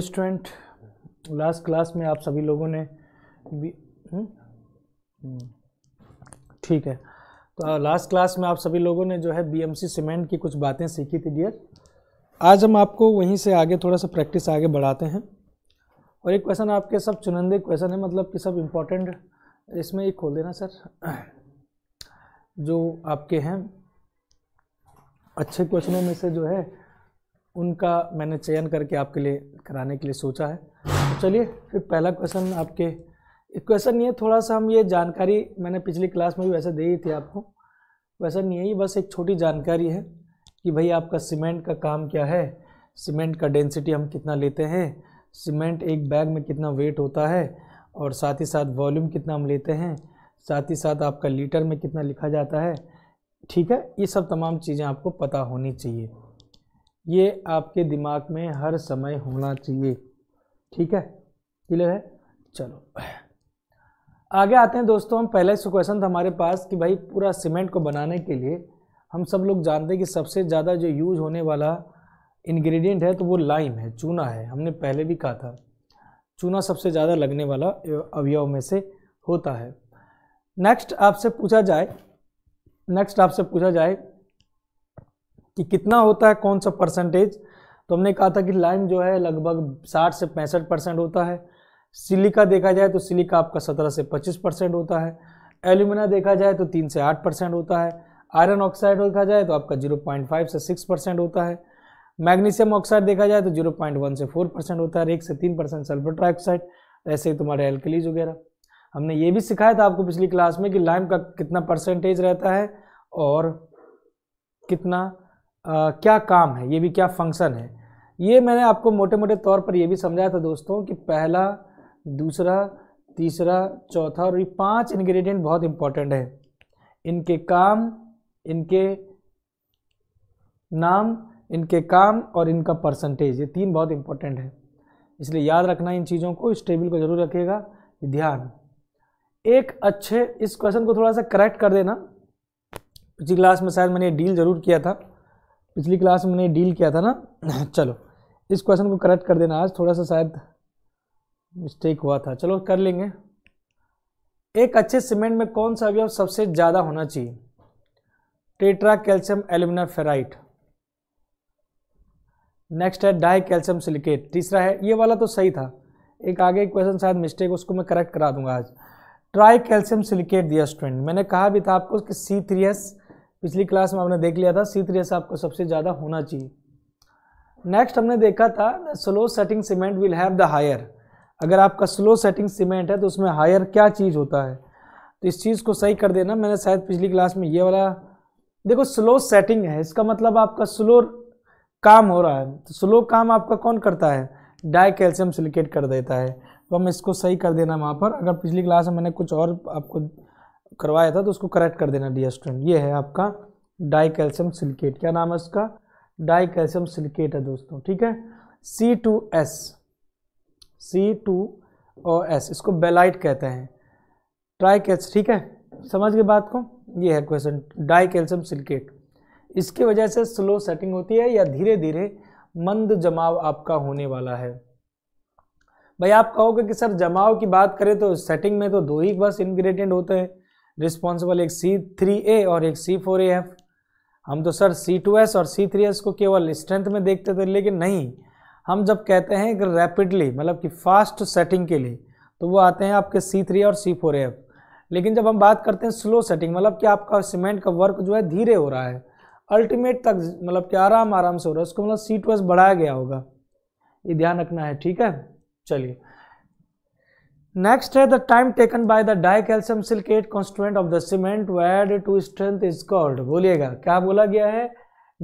Student last class में आप सभी लोगों ने भी हम्म, ठीक है तो लास्ट क्लास में आप सभी लोगों ने जो है बीएमसी सीमेंट की कुछ बातें सीखी थी डियर आज हम आपको वहीं से आगे थोड़ा सा प्रैक्टिस आगे बढ़ाते हैं और एक क्वेश्चन आपके सब चुनंदे क्वेश्चन है मतलब कि सब इम्पोर्टेंट इसमें एक खोल देना सर जो आपके हैं अच्छे क्वेश्चनों में से जो है उनका मैंने चयन करके आपके लिए कराने के लिए सोचा है तो चलिए फिर पहला क्वेश्चन आपके क्वेश्चन ये थोड़ा सा हम ये जानकारी मैंने पिछली क्लास में भी वैसे दे ही थी आपको क्वेश्चन यही बस एक छोटी जानकारी है कि भाई आपका सीमेंट का काम क्या है सीमेंट का डेंसिटी हम कितना लेते हैं सीमेंट एक बैग में कितना वेट होता है और साथ ही साथ वॉल्यूम कितना हम लेते हैं साथ ही साथ आपका लीटर में कितना लिखा जाता है ठीक है ये सब तमाम चीज़ें आपको पता होनी चाहिए ये आपके दिमाग में हर समय होना चाहिए ठीक है क्लियर है चलो आगे आते हैं दोस्तों हम पहले से क्वेश्चन था हमारे पास कि भाई पूरा सीमेंट को बनाने के लिए हम सब लोग जानते हैं कि सबसे ज़्यादा जो यूज होने वाला इंग्रेडिएंट है तो वो लाइम है चूना है हमने पहले भी कहा था चूना सबसे ज़्यादा लगने वाला अवयव में से होता है नेक्स्ट आपसे पूछा जाए नेक्स्ट आपसे पूछा जाए कि कितना होता है कौन सा परसेंटेज तो हमने कहा था कि लाइम जो है लगभग 60 से पैंसठ परसेंट होता है सिलिका देखा जाए तो सिलिका आपका 17 से 25 परसेंट होता है एल्यूमिना देखा जाए तो 3 से 8 परसेंट होता है आयरन ऑक्साइड देखा जाए तो आपका 0.5 से 6 परसेंट होता है मैग्नीशियम ऑक्साइड देखा जाए तो 0.1 से 4 परसेंट होता है एक से तीन परसेंट सल्फर ट्राइऑक्साइड ऐसे ही तुम्हारे एल्कलीज वगैरह हमने ये भी सिखाया था आपको पिछली क्लास में कि लाइम का कितना परसेंटेज रहता है और कितना आ, क्या काम है ये भी क्या फंक्शन है ये मैंने आपको मोटे मोटे तौर पर ये भी समझाया था दोस्तों कि पहला दूसरा तीसरा चौथा और ये पांच इंग्रेडिएंट बहुत इंपॉर्टेंट है इनके काम इनके नाम इनके काम और इनका परसेंटेज ये तीन बहुत इंपॉर्टेंट है इसलिए याद रखना इन चीज़ों को इस टेबल को जरूर रखिएगा ध्यान एक अच्छे इस क्वेश्चन को थोड़ा सा करेक्ट कर देना पिछली क्लास में शायद मैंने डील जरूर किया था पिछली क्लास में मैंने डील किया था ना चलो इस क्वेश्चन को करेक्ट कर देना आज थोड़ा सा शायद मिस्टेक हुआ था चलो कर लेंगे एक अच्छे सीमेंट में कौन सा अवयव सबसे ज़्यादा होना चाहिए tetra calcium alumina ferrite next है डाई कैल्शियम सिलिकेट तीसरा है ये वाला तो सही था एक आगे क्वेश्चन शायद मिस्टेक उसको मैं करेक्ट करा दूंगा आज ट्राई कैल्शियम सिलिकेट दिया स्टूडेंट मैंने कहा भी था आपको कि सी थ्री एस पिछली क्लास में हमने देख लिया था सी थ्री आपको सबसे ज़्यादा होना चाहिए नेक्स्ट हमने देखा था slow setting cement will have the higher अगर आपका स्लो सेटिंग सीमेंट है तो उसमें हायर क्या चीज़ होता है तो इस चीज़ को सही कर देना मैंने शायद पिछली क्लास में ये वाला देखो स्लो सेटिंग है इसका मतलब आपका स्लो काम हो रहा है तो स्लो काम आपका कौन करता है डाई कैल्शियम सिलिकेट कर देता है तो हम इसको सही कर देना वहाँ पर अगर पिछली क्लास में मैंने कुछ और आपको करवाया था तो उसको करेक्ट कर देना डियर स्टूडेंट ये है आपका डाई कैल्शियम सिलिकेट क्या नाम है उसका डाई कैल्शियम सिलिकेट है दोस्तों ठीक है C two S C two O S इसको बेलाइट कहते हैं ट्राई कैच ठीक है समझ गए बात को ये है क्वेश्चन डाई कैल्शियम सिलिकेट इसकी वजह से स्लो सेटिंग होती है या धीरे धीरे मंद जमाव आपका होने वाला है भाई आप कहोगे कि सर जमाव की बात करें तो सेटिंग में तो दो ही बस इंग्रेडिएंट होते हैं रिस्पॉन्सिबल एक सी थ्री ए और एक सी फोर ए एफ हम तो सर सी टू एस और सी थ्री एस को केवल स्ट्रेंथ में देखते थे लेकिन नहीं हम जब कहते हैं कि रैपिडली मतलब कि फास्ट सेटिंग के लिए तो वो आते हैं आपके सी थ्री और सी फोर ए एफ लेकिन जब हम बात करते हैं स्लो सेटिंग मतलब कि आपका सीमेंट का वर्क जो है धीरे हो रहा है अल्टीमेट तक मतलब कि आराम आराम से हो रहा है उसको मतलब सी टू एस बढ़ाया गया होगा ये ध्यान रखना है ठीक है चलिए नेक्स्ट है the time taken by the di calcium silicate constituent of the cement wade to strength is called बोलिएगा क्या बोला गया है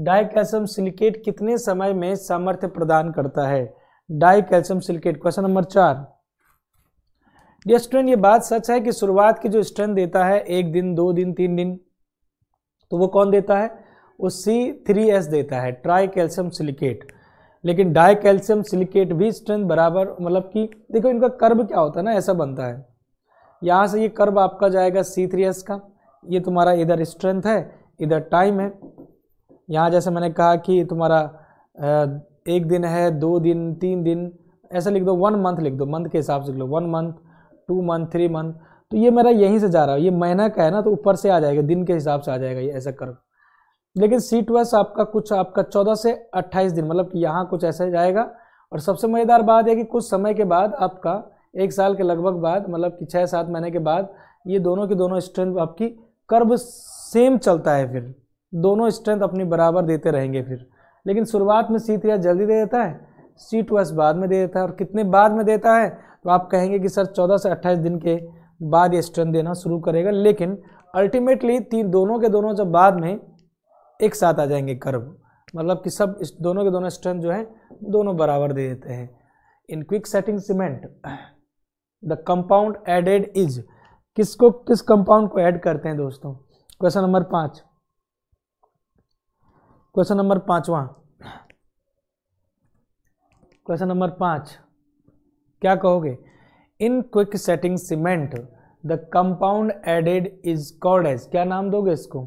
डाई कैल्शियम सिलिकेट कितने समय में सामर्थ्य प्रदान करता है di calcium silicate question number चार डियर स्टूडेंट ये बात सच है कि शुरुआत की जो स्ट्रेंथ देता है एक दिन दो दिन तीन दिन तो वो कौन देता है वो सी थ्री एस देता है ट्राई कैल्शियम सिलिकेट लेकिन डाई कैल्शियम सिलिकेट भी स्ट्रेंथ बराबर मतलब कि देखो इनका कर्व क्या होता है ना ऐसा बनता है यहाँ से ये कर्व आपका जाएगा सी थ्री एस का ये तुम्हारा इधर स्ट्रेंथ है इधर टाइम है यहाँ जैसे मैंने कहा कि तुम्हारा एक दिन है दो दिन तीन दिन ऐसा लिख दो वन मंथ लिख दो मंथ के हिसाब से लिख लो one month two month three month तो ये मेरा यहीं से जा रहा है ये महीना का है ना तो ऊपर से आ जाएगा दिन के हिसाब से आ जाएगा ये ऐसा कर्व लेकिन सीट वाइज आपका कुछ आपका चौदह से अट्ठाईस दिन मतलब कि यहाँ कुछ ऐसा जाएगा और सबसे मज़ेदार बात है कि कुछ समय के बाद आपका एक साल के लगभग बाद मतलब कि छः सात महीने के बाद ये दोनों के दोनों स्ट्रेंथ आपकी कर्व सेम चलता है फिर दोनों स्ट्रेंथ अपनी बराबर देते रहेंगे फिर लेकिन शुरुआत में सी थ्री जल्दी दे देता है सी टू एस बाद में दे देता है और कितने बाद में देता है तो आप कहेंगे कि सर चौदह से अट्ठाईस दिन के बाद ये स्ट्रेंथ देना शुरू करेगा लेकिन अल्टीमेटली तीन दोनों के दोनों जब बाद में एक साथ आ जाएंगे कर्व मतलब कि सब इस दोनों के दोनों स्ट्रेंथ जो है दोनों बराबर दे देते हैं in quick setting cement the compound added is किसको किस कंपाउंड को ऐड करते हैं दोस्तों क्वेश्चन नंबर पाँच क्वेश्चन नंबर पाँचवा क्वेश्चन नंबर पाँच क्या कहोगे in quick setting cement the compound added is called as क्या नाम दोगे इसको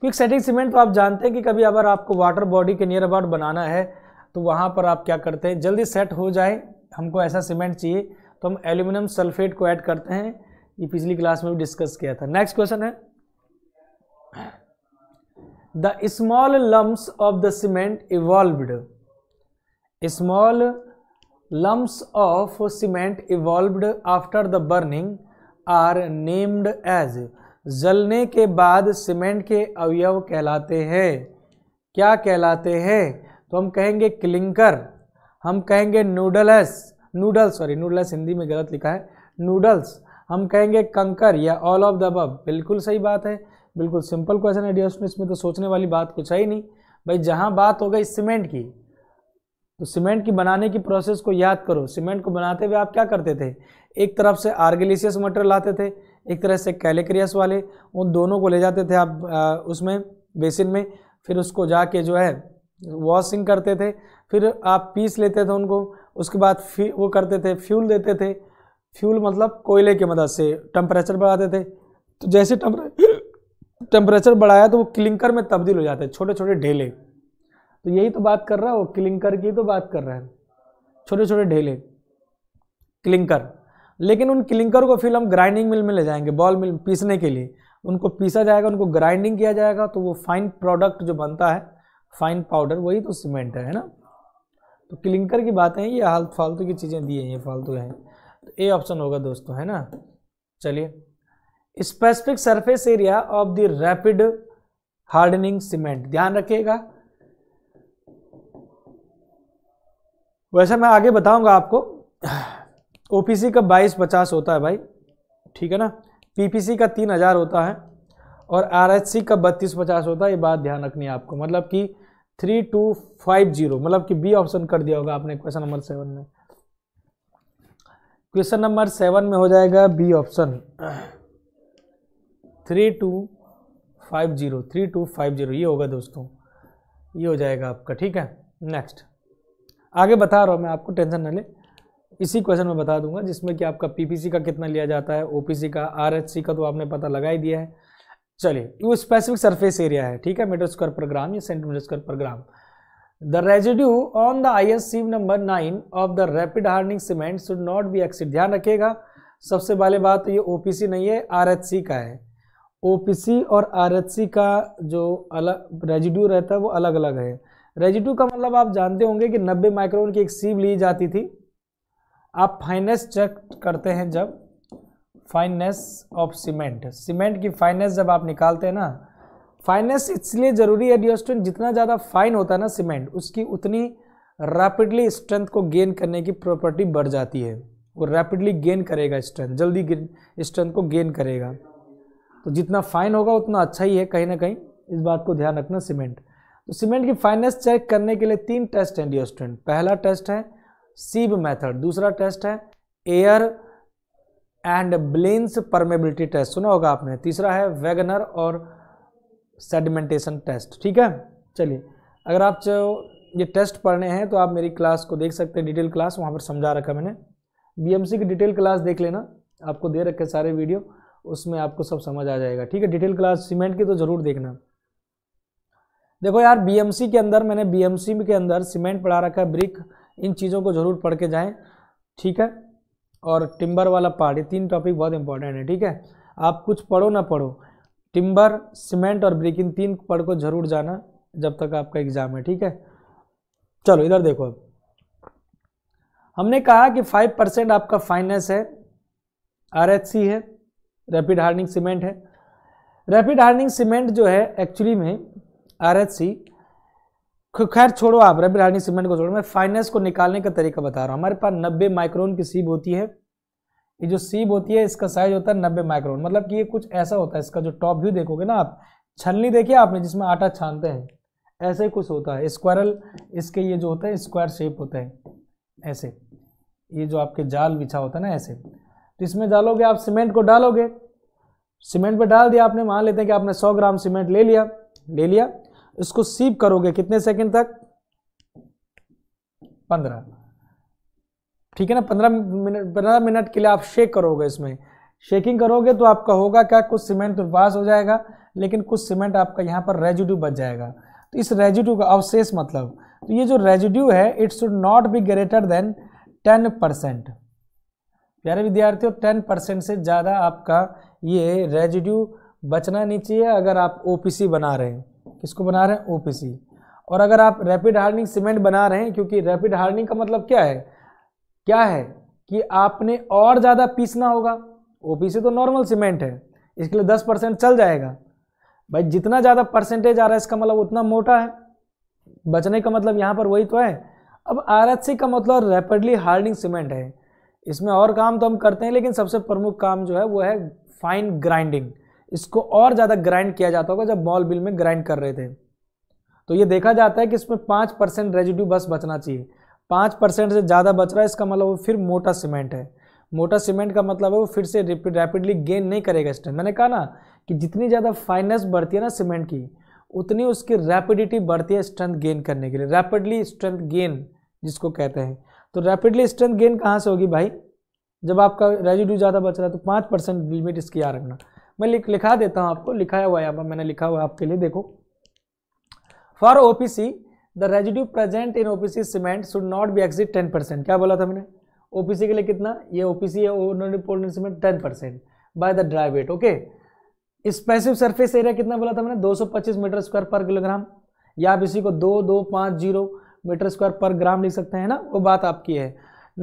क्विक सेटिंग सीमेंट तो आप जानते हैं कि कभी अगर आपको वाटर बॉडी के नियर अबाउट बनाना है तो वहां पर आप क्या करते हैं जल्दी सेट हो जाए हमको ऐसा सीमेंट चाहिए तो हम एल्यूमिनियम सल्फेट को ऐड करते हैं ये पिछली क्लास में भी डिस्कस किया था नेक्स्ट क्वेश्चन है the small lumps of the cement evolve small lumps of cement evolved after the burning are named as जलने के बाद सीमेंट के अवयव कहलाते हैं क्या कहलाते हैं तो हम कहेंगे क्लिंकर हम कहेंगे noodles noodles sorry noodles Hindi में गलत लिखा है नूडल्स हम कहेंगे कंकर या ऑल ऑफ द अब बिल्कुल सही बात है बिल्कुल सिंपल क्वेश्चन है डियर इसमें तो सोचने वाली बात कुछ है ही नहीं भाई जहाँ बात हो गई सीमेंट की तो सीमेंट की बनाने की प्रोसेस को याद करो सीमेंट को बनाते हुए आप क्या करते थे एक तरफ से आर्गेलिशियस मटेरियल लाते थे एक तरह से कैलेक्रियस वाले उन दोनों को ले जाते थे आप उसमें बेसिन में फिर उसको जाके जो है वॉशिंग करते थे फिर आप पीस लेते थे उनको उसके बाद फी वो करते थे फ्यूल देते थे फ्यूल मतलब कोयले की मदद से टम्परेचर बढ़ाते थे तो जैसे टम्परेचर बढ़ाया तो वो क्लिंकर में तब्दील हो जाते छोटे छोटे ढेले तो यही तो बात कर रहा है वो क्लिंकर की तो बात कर रहा है छोटे छोटे ढेले क्लिंकर लेकिन उन क्लिंकर को फिर हम ग्राइंडिंग मिल में ले जाएंगे बॉल मिल पीसने के लिए उनको पीसा जाएगा उनको ग्राइंडिंग किया जाएगा तो वो फाइन प्रोडक्ट जो बनता है फाइन पाउडर वही तो सीमेंट है ना तो क्लिंकर की बातें हैं ये हाल फालतू की चीज़ें दी हैं ये फालतू हैं तो ए ऑप्शन होगा दोस्तों है ना चलिए specific surface area of the rapid hardening cement ध्यान रखिएगा वैसे मैं आगे बताऊंगा आपको ओपीसी का बाईस पचास होता है भाई ठीक है ना पीपीसी का तीन हज़ार होता है और आरएचसी का बत्तीस पचास होता है ये बात ध्यान रखनी है आपको मतलब कि थ्री टू फाइव जीरो मतलब कि बी ऑप्शन कर दिया होगा आपने क्वेश्चन नंबर सेवन में क्वेश्चन नंबर सेवन में हो जाएगा B option three two five zero three two five zero ये होगा दोस्तों ये हो जाएगा आपका ठीक है नेक्स्ट आगे बता रहा हूँ मैं आपको टेंशन न ले इसी क्वेश्चन में बता दूंगा जिसमें कि आपका पीपीसी का कितना लिया जाता है ओपीसी का आरएचसी का तो आपने पता लगा ही दिया है चलिए वो स्पेसिफिक सरफेस एरिया है ठीक है मीटर स्क्वायर पर ग्राम या सेंटीमीटर स्क्वायर पर gram residue on the I S C number nine of the rapid hardening cement should not be exceed ध्यान रखिएगा सबसे पहले बात तो ये ओ नहीं है आर का है ओ और आर का जो अलग रेजिड्यू रहता है वो अलग अलग है रेजिटू का मतलब आप जानते होंगे कि 90 माइक्रोन की एक सीव ली जाती थी आप फाइनेस चेक करते हैं जब फाइनेस ऑफ सीमेंट सीमेंट की फाइनेस जब आप निकालते हैं ना फाइनेस इसलिए ज़रूरी है डी जितना ज़्यादा फाइन होता है ना सीमेंट उसकी उतनी रैपिडली स्ट्रेंथ को गेन करने की प्रॉपर्टी बढ़ जाती है वो रैपिडली गेन करेगा स्ट्रेंथ जल्दी स्ट्रेंथ को गेन करेगा तो जितना फाइन होगा उतना अच्छा ही है कहीं ना कहीं इस बात को ध्यान रखना सीमेंट तो सीमेंट की फाइनेंस चेक करने के लिए तीन टेस्ट हैं डियर स्टूडेंट पहला टेस्ट है सीब मेथड दूसरा टेस्ट है air and Blaine's permeability test सुना होगा आपने तीसरा है वेगनर और सेडिमेंटेशन टेस्ट ठीक है चलिए अगर आप ये टेस्ट पढ़ने हैं तो आप मेरी क्लास को देख सकते हैं डिटेल क्लास वहाँ पर समझा रखा मैंने बीएमसी की डिटेल क्लास देख लेना आपको दे रखे सारे वीडियो उसमें आपको सब समझ आ जाएगा ठीक है डिटेल क्लास सीमेंट की तो ज़रूर देखना देखो यार बीएमसी के अंदर मैंने बीएमसी के अंदर सीमेंट पढ़ा रखा है ब्रिक इन चीज़ों को ज़रूर पढ़ के जाएँ ठीक है और टिम्बर वाला पार्ट ये तीन टॉपिक बहुत इंपॉर्टेंट है ठीक है आप कुछ पढ़ो ना पढ़ो टिम्बर सीमेंट और ब्रिक इन तीन पढ़ को ज़रूर जाना जब तक आपका एग्ज़ाम है ठीक है चलो इधर देखो अब हमने कहा कि फाइव परसेंट आपका फाइनेंस है आरएचसी है रैपिड हार्डनिंग सीमेंट है रैपिड हार्डनिंग सीमेंट जो है एक्चुअली में आर एच सी खैर छोड़ो आप रबी रानी सीमेंट को छोड़ो मैं फाइनेंस को निकालने का तरीका बता रहा हूँ हमारे पास नब्बे माइक्रोन की सीब होती है ये जो सीब होती है इसका साइज होता है नब्बे माइक्रोन मतलब कि ये कुछ ऐसा होता है इसका जो टॉप व्यू देखोगे ना आप छलनी देखिए आपने जिसमें आटा छानते हैं ऐसे कुछ होता है स्क्वायरल इसके ये जो होता है स्क्वायर शेप होता है ऐसे ये जो आपके जाल बिछा होता है ना ऐसे तो इसमें डालोगे आप सीमेंट को डालोगे सीमेंट पर डाल दिया आपने मान लेते हैं कि आपने सौ ग्राम सीमेंट ले लिया ले लिया इसको सीप करोगे कितने सेकंड तक पंद्रह ठीक है ना पंद्रह मिनट पंद्रह मिनट के लिए आप शेक करोगे इसमें शेकिंग करोगे तो आपका होगा क्या कुछ सीमेंट तो पास हो जाएगा लेकिन कुछ सीमेंट आपका यहाँ पर रेजिड्यू बच जाएगा तो इस रेजिड्यू का अवशेष मतलब तो ये जो रेजिड्यू है it should not be greater than ten percent प्यारे विद्यार्थियों टेन परसेंट से ज़्यादा आपका ये रेजिड्यू बचना नहीं चाहिए अगर आप ओपीसी बना रहे हैं किसको बना रहे हैं ओपीसी और अगर आप रैपिड हार्डनिंग सीमेंट बना रहे हैं क्योंकि रैपिड हार्डनिंग का मतलब क्या है क्या है कि आपने और ज़्यादा पीसना होगा ओपीसी तो नॉर्मल सीमेंट है इसके लिए दस परसेंट चल जाएगा भाई जितना ज़्यादा परसेंटेज आ रहा है इसका मतलब उतना मोटा है बचने का मतलब यहाँ पर वही तो है अब आर का मतलब रैपिडली हार्डनिंग सीमेंट है इसमें और काम तो हम करते हैं लेकिन सबसे प्रमुख काम जो है वो है फाइन ग्राइंडिंग इसको और ज़्यादा ग्राइंड किया जाता होगा जब मॉल बिल में ग्राइंड कर रहे थे तो ये देखा जाता है कि इसमें पाँच परसेंट रेजिड्यू बस बचना चाहिए पाँच परसेंट से ज़्यादा बच रहा है इसका मतलब वो फिर मोटा सीमेंट है मोटा सीमेंट का मतलब है वो फिर से रैपिडली गेन नहीं करेगा स्ट्रेंथ मैंने कहा ना कि जितनी ज़्यादा फाइनेस बढ़ती है ना सीमेंट की उतनी उसकी रैपिडिटी बढ़ती है स्ट्रेंथ गेन करने के लिए रैपिडली स्ट्रेंथ गेन जिसको कहते हैं तो रैपिडली स्ट्रेंथ गेन कहाँ से होगी भाई जब आपका रेजिड्यू ज़्यादा बच रहा है तो पाँच परसेंट लिमिट इसकी आ रखना मैं लिख लिखा देता हूं आपको लिखाया हुआ है यहाँ पर मैंने लिखा हुआ है आपके लिए देखो for O P C the residue present in OPC cement should not be exceed ten percent क्या बोला था मैंने ओपीसी के लिए कितना ये ओपीसी है cement ten percent by the dry weight okay specific surface surface area कितना बोला था मैंने दो मीटर स्क्वायर पर किलोग्राम या आप इसी को दो दो पाँच जीरो मीटर स्क्वायर पर ग्राम लिख सकते हैं ना वो बात आपकी है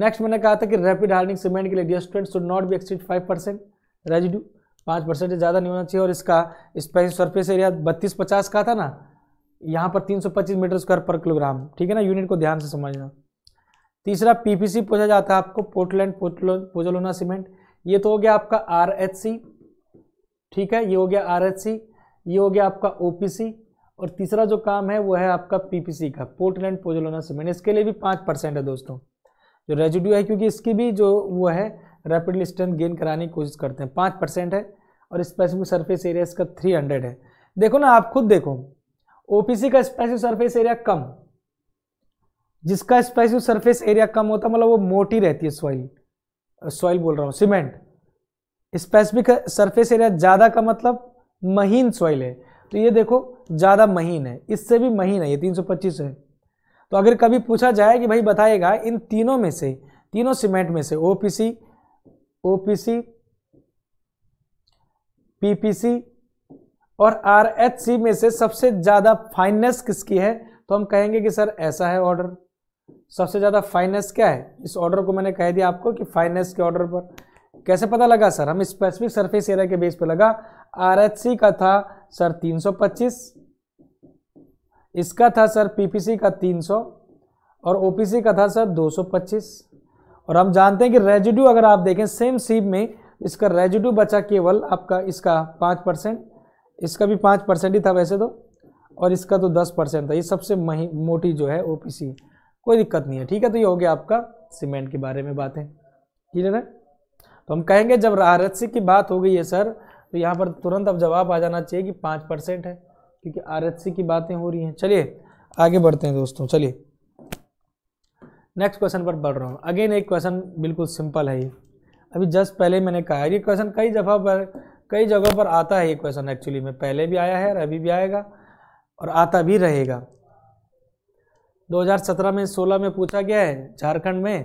नेक्स्ट मैंने कहा था कि रैपिड हार्डनिंग सीमेंट के लिए distant should not be exceed five percent residue पाँच परसेंटेज ज़्यादा नहीं होना चाहिए और इसका स्पेस सरफेस एरिया बत्तीस पचास का था ना यहाँ पर तीन सौ पच्चीस मीटर स्क्वायर पर किलोग्राम ठीक है ना यूनिट को ध्यान से समझना तीसरा पीपीसी पूछा जाता है आपको पोर्टलैंड पोजलोना सीमेंट ये तो हो गया आपका आरएचसी ठीक है ये हो गया आरएचसी ये हो गया आपका ओपीसी और तीसरा जो काम है वो है आपका पीपीसी का पोर्टलैंड पोजलोना सीमेंट इसके लिए भी पाँच परसेंट है दोस्तों जो रेजिड्यू है क्योंकि इसकी भी जो वो है रैपिडली स्ट्रेंथ गेन कराने की कोशिश करते हैं पाँच परसेंट है और स्पेसिफिक सरफेस एरिया इसका थ्री हंड्रेड है देखो ना आप खुद देखो ओपीसी का स्पेसिफिक सरफेस एरिया कम जिसका स्पेसिफिक सरफेस एरिया कम होता है मतलब वो मोटी रहती है सॉइल सॉइल बोल रहा हूँ सीमेंट स्पेसिफिक सरफेस एरिया ज़्यादा का मतलब महीन सॉइल है तो ये देखो ज़्यादा महीन है इससे भी महीन है ये पच्चीस है तो अगर कभी पूछा जाए कि भाई बताएगा इन तीनों में से तीनों सीमेंट में से ओपीसी ओपीसी पीपीसी और आरएचसी में से सबसे ज्यादा फाइनेंस किसकी है तो हम कहेंगे कि सर ऐसा है ऑर्डर सबसे ज्यादा फाइनेंस क्या है इस ऑर्डर को मैंने कह दिया आपको कि फाइनेंस के ऑर्डर पर कैसे पता लगा सर हम स्पेसिफिक सरफेस एरिया के बेस पर लगा आरएचसी का था सर 325 इसका था सर पीपीसी का 300 और ओपीसी का था सर 225 और हम जानते हैं कि रेजिड्यू अगर आप देखें सेम सीप में इसका रेजिड्यू बचा केवल आपका इसका पाँच परसेंट इसका भी पाँच परसेंट ही था वैसे तो और इसका तो दस परसेंट था ये सबसे मही मोटी जो है ओ कोई दिक्कत नहीं है ठीक है तो ये हो गया आपका सीमेंट के बारे में बातें क्लियर है तो हम कहेंगे जब सी की बात हो गई है सर तो यहाँ पर तुरंत अब जवाब आ जाना चाहिए कि पाँच परसेंट है क्योंकि सी की बातें हो रही हैं चलिए आगे बढ़ते हैं दोस्तों चलिए नेक्स्ट क्वेश्चन पर बढ़ रहा हूँ अगेन एक क्वेश्चन बिल्कुल सिंपल है ये अभी जस्ट पहले मैंने कहा ये क्वेश्चन कई जगह पर कई जगहों पर आता है ये क्वेश्चन एक्चुअली में पहले भी आया है और अभी भी आएगा और आता भी रहेगा 2017 में 16 में पूछा गया है झारखंड में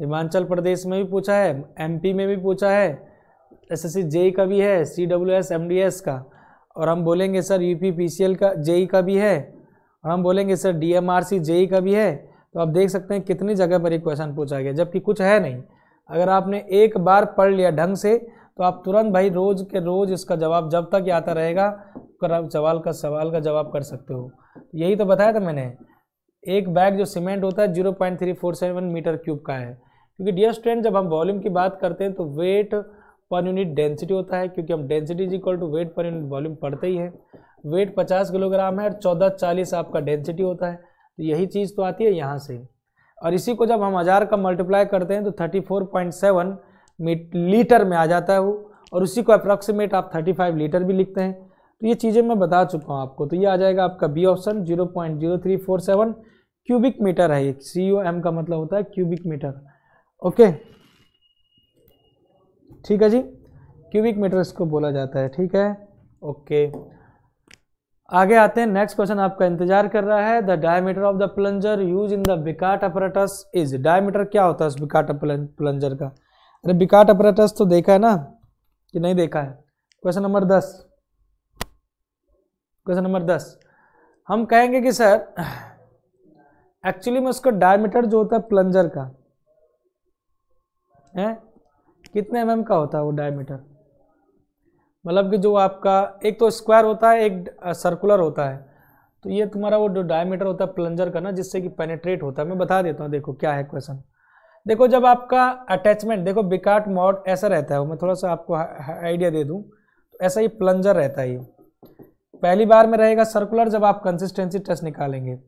हिमाचल प्रदेश में भी पूछा है एम में भी पूछा है एस एस जेई का भी है C W S M D S का और हम बोलेंगे sir U P P C L का जेई e का भी है और हम बोलेंगे sir D M R C JE का भी है तो आप देख सकते हैं कितनी जगह पर ये क्वेश्चन पूछा गया जबकि कुछ है नहीं अगर आपने एक बार पढ़ लिया ढंग से तो आप तुरंत भाई रोज़ के रोज़ इसका जवाब जब तक आता रहेगा सवाल का सवाल का जवाब कर सकते हो यही तो बताया था मैंने एक बैग जो सीमेंट होता है zero point three four seven metre cube का है क्योंकि डियर स्टूडेंट जब हम वॉल्यूम की बात करते हैं तो वेट पर यूनिट डेंसिटी होता है क्योंकि हम density is equal to weight per unit volume पढ़ते ही हैं वेट 50 किलोग्राम है और 14 40 आपका डेंसिटी होता है तो यही चीज़ तो आती है यहाँ से और इसी को जब हम हज़ार का मल्टीप्लाई करते हैं तो thirty four point seven litre में आ जाता है वो और उसी को अप्रॉक्सीमेट आप थर्टी फाइव लीटर भी लिखते हैं तो ये चीज़ें मैं बता चुका हूँ आपको तो ये आ जाएगा आपका B option zero point zero three four seven cubic metre है ये सी ओ एम का मतलब होता है क्यूबिक मीटर ओके ठीक है जी क्यूबिक मीटर इसको बोला जाता है ठीक है ओके आगे आते हैं नेक्स्ट क्वेश्चन आपका इंतजार कर रहा है the diameter of the plunger use in the Vicat apparatus is diameter क्या होता है इस बिकाट प्लंजर का अरे बिकाट अपरेटस तो देखा है ना कि नहीं देखा है क्वेश्चन नंबर दस क्वेश्चन नंबर दस हम कहेंगे कि सर एक्चुअली में उसका डायमीटर जो होता है प्लंजर का है कितने एम mm का होता है वो डायमीटर मतलब कि जो आपका एक तो स्क्वायर होता है एक सर्कुलर होता है तो ये तुम्हारा वो जो डायमीटर होता है प्लंजर का ना जिससे कि पेनेट्रेट होता है मैं बता देता हूँ देखो क्या है क्वेश्चन देखो जब आपका अटैचमेंट देखो बिकाट मॉड ऐसा रहता है मैं थोड़ा सा आपको आइडिया दे दूँ तो ऐसा ही प्लंजर रहता है ये पहली बार में रहेगा सर्कुलर जब आप कंसिस्टेंसी टेस्ट निकालेंगे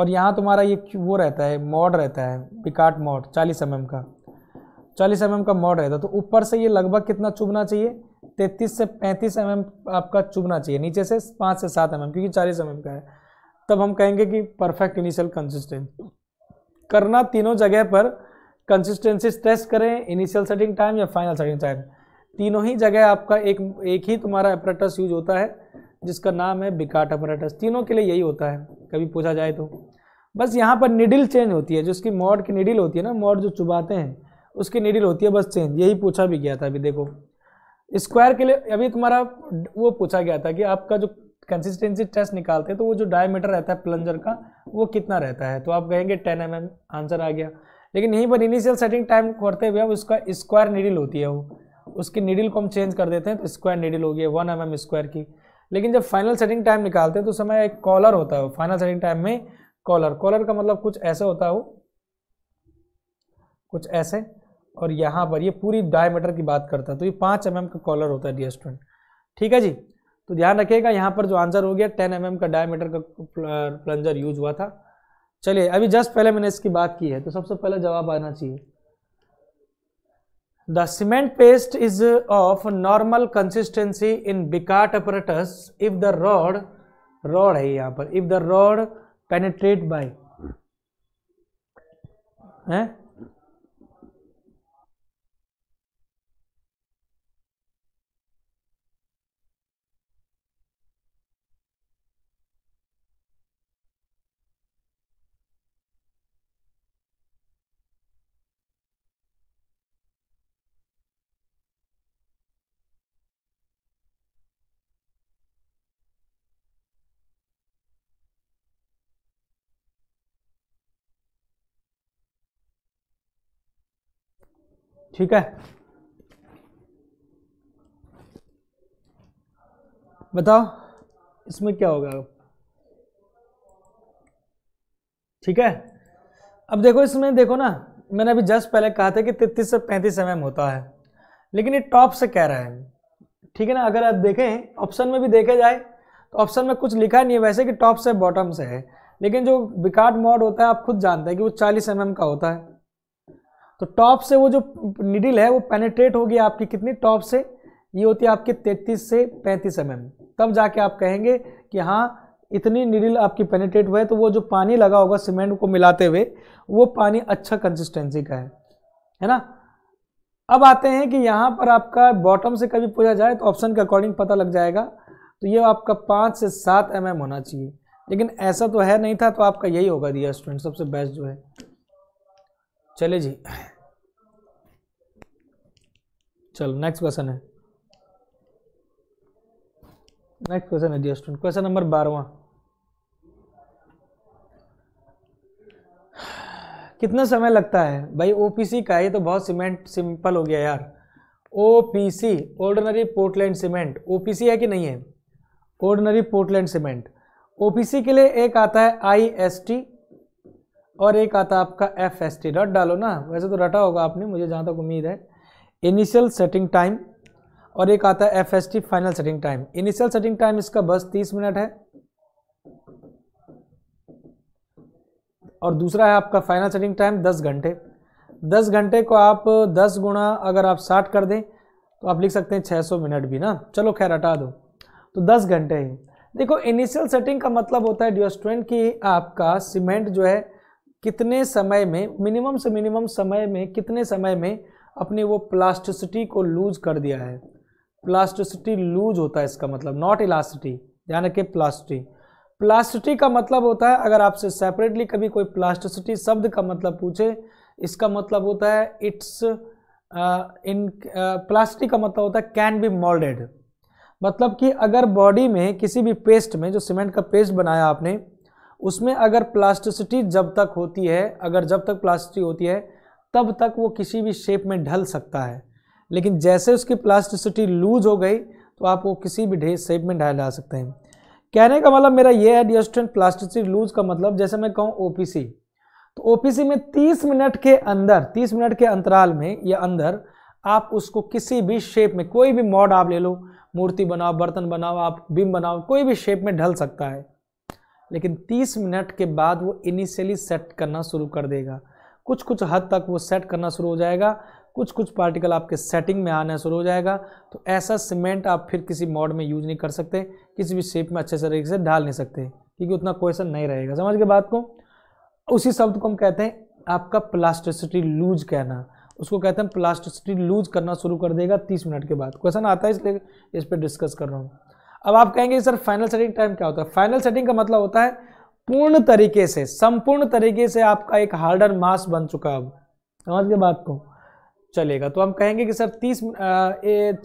और यहाँ तुम्हारा ये वो रहता है मॉड रहता है बिकाट मॉड चालीस एम का चालीस एम का मॉड रहता है तो ऊपर से ये लगभग कितना चुभना चाहिए तैतीस से पैंतीस एम आपका चुभना चाहिए नीचे से पाँच से सात एम क्योंकि चालीस एम का है तब हम कहेंगे कि परफेक्ट इनिशियल कंसिस्टेंस करना तीनों जगह पर कंसिस्टेंसी टेस्ट करें इनिशियल सेटिंग टाइम या फाइनल सेटिंग टाइम तीनों ही जगह आपका एक एक ही तुम्हारा अपरेटस यूज होता है जिसका नाम है बिकाट अपरेटस तीनों के लिए यही होता है कभी पूछा जाए तो बस यहाँ पर निडिल चेंज होती है जिसकी मॉड की निडिल होती है ना मॉड जो चुबाते हैं उसकी निडिल होती है बस चेंज यही पूछा भी गया था अभी देखो स्क्वायर के लिए अभी तुम्हारा वो पूछा गया था कि आपका जो कंसिस्टेंसी टेस्ट निकालते हैं तो वो जो डायमीटर रहता है प्लंजर का वो कितना रहता है तो आप कहेंगे टेन एम mm, आंसर आ गया लेकिन यहीं पर इनिशियल सेटिंग टाइम करते हुए उसका स्क्वायर निडिल होती है वो उसकी निडिल को हम चेंज कर देते हैं तो स्क्वायर निडिल हो गया वन एम एम स्क्वायर की लेकिन जब फाइनल सेटिंग टाइम निकालते हैं तो समय एक कॉलर होता है फाइनल सेटिंग टाइम में कॉलर कॉलर का मतलब कुछ ऐसा होता है वो कुछ ऐसे और यहाँ पर ये पूरी डायमीटर की बात करता है तो ये पाँच एम mm का कॉलर होता है डी स्टूडेंट ठीक है जी तो ध्यान रखिएगा यहाँ पर जो आंसर हो गया टेन एम mm का डायमीटर का प्लंजर यूज हुआ था चलिए अभी जस्ट पहले मैंने इसकी बात की है तो सबसे पहले जवाब आना चाहिए the cement paste is of normal consistency in Vicat apparatus if the rod rod है यहाँ पर if the rod penetrate by ठीक है बताओ इसमें क्या होगा ठीक है अब देखो इसमें देखो ना मैंने अभी जस्ट पहले कहा था कि तैतीस से पैंतीस एम होता है लेकिन ये टॉप से कह रहा है ठीक है ना अगर आप देखें ऑप्शन में भी देखा जाए तो ऑप्शन में कुछ लिखा नहीं है वैसे कि टॉप से बॉटम से है लेकिन जो बिकार्ड मॉड होता है आप खुद जानते हैं कि वो 40 एम का होता है तो टॉप से वो जो निडिल है वो पेनेट्रेट होगी आपकी कितनी टॉप से ये होती है आपकी 33 से 35 एम mm. तब जाके आप कहेंगे कि हाँ इतनी निडिल आपकी पेनेट्रेट हुआ है तो वो जो पानी लगा होगा सीमेंट को मिलाते हुए वो पानी अच्छा कंसिस्टेंसी का है है ना अब आते हैं कि यहाँ पर आपका बॉटम से कभी पूछा जाए तो ऑप्शन के अकॉर्डिंग पता लग जाएगा तो ये आपका पाँच से सात एम mm होना चाहिए लेकिन ऐसा तो है नहीं था तो आपका यही होगा दिया स्टूडेंट सबसे बेस्ट जो है चले जी चलो नेक्स्ट क्वेश्चन है नेक्स्ट क्वेश्चन है डियर स्टूडेंट क्वेश्चन नंबर बारवा कितना समय लगता है भाई ओपीसी का ये तो बहुत सीमेंट सिंपल हो गया यार OPC ordinary Portland cement OPC है कि नहीं है ऑर्डनरी पोर्टलैंड सीमेंट ओपीसी के लिए एक आता है आईएसटी और एक आता आपका एफ एस टी डॉट डालो ना वैसे तो रटा होगा आपने मुझे जहाँ तक उम्मीद है इनिशियल सेटिंग टाइम और एक आता है F S T final setting time initial setting time इसका बस तीस मिनट है और दूसरा है आपका फाइनल सेटिंग टाइम दस घंटे दस घंटे को आप दस गुणा अगर आप साठ कर दें तो आप लिख सकते हैं छः सौ मिनट भी ना चलो खैर हटा दो तो दस घंटे ही देखो इनिशियल सेटिंग का मतलब होता है ड्यूस्टोरेंट की आपका सीमेंट जो है कितने समय में मिनिमम से मिनिमम समय में कितने समय में अपने वो प्लास्टिसिटी को लूज कर दिया है प्लास्टिसिटी लूज होता है इसका मतलब नॉट इलास्टिटी यानी कि प्लास्टिटी प्लास्टिटी का मतलब होता है अगर आपसे सेपरेटली कभी कोई प्लास्टिसिटी शब्द का मतलब पूछे इसका मतलब होता है इट्स इन प्लास्टिक का मतलब होता है कैन बी मोल्डेड मतलब कि अगर बॉडी में किसी भी पेस्ट में जो सीमेंट का पेस्ट बनाया आपने उसमें अगर प्लास्टिसिटी जब तक होती है अगर जब तक प्लास्टिसिटी होती है तब तक वो किसी भी शेप में ढल सकता है लेकिन जैसे उसकी प्लास्टिसिटी लूज हो गई तो आप वो किसी भी ढेर शेप में ढाल जा सकते हैं कहने का मतलब मेरा ये है डिस्टेंट प्लास्टिसिटी लूज का मतलब जैसे मैं कहूँ ओ तो ओ में तीस मिनट के अंदर तीस मिनट के अंतराल में या अंदर आप उसको किसी भी शेप में कोई भी मॉड आप ले लो मूर्ति बनाओ बर्तन बनाओ आप बिम बनाओ कोई भी शेप में ढल सकता है लेकिन 30 मिनट के बाद वो इनिशियली सेट करना शुरू कर देगा कुछ कुछ हद तक वो सेट करना शुरू हो जाएगा कुछ कुछ पार्टिकल आपके सेटिंग में आना शुरू हो जाएगा तो ऐसा सीमेंट आप फिर किसी मॉड में यूज नहीं कर सकते किसी भी शेप में अच्छे तरीके से डाल नहीं सकते क्योंकि उतना क्वेश्चन नहीं रहेगा समझ के बात को उसी शब्द को हम कहते हैं आपका प्लास्टिसिटी लूज कहना उसको कहते हैं प्लास्टिसिटी लूज करना शुरू कर देगा तीस मिनट के बाद क्वेश्चन आता है इसलिए इस पर डिस्कस कर रहा हूँ अब आप कहेंगे सर फाइनल सेटिंग टाइम क्या होता है फाइनल सेटिंग का मतलब होता है पूर्ण तरीके से संपूर्ण तरीके से आपका एक हार्डर मास बन चुका है अब समझ के बात को चलेगा तो हम कहेंगे कि सर तीस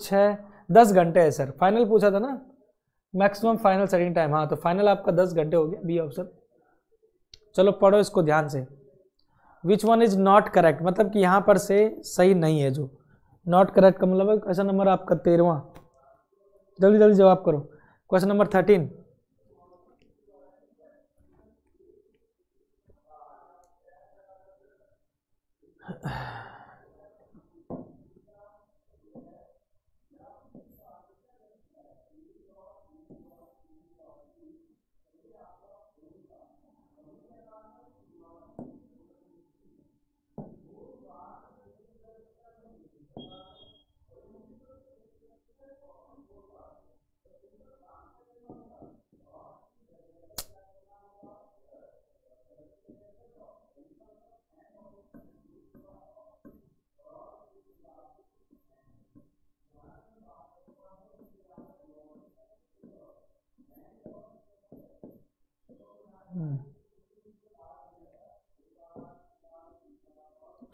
छः दस घंटे है सर फाइनल पूछा था ना मैक्सिमम फाइनल सेटिंग टाइम हाँ तो फाइनल आपका दस घंटे हो गया बी ऑप्शन चलो पढ़ो इसको ध्यान से which one is not correct मतलब कि यहाँ पर से सही नहीं है जो नॉट करेक्ट का मतलब ऐसा नंबर आपका तेरवा जल्दी जल्दी जवाब करो क्वेश्चन नंबर थर्टीन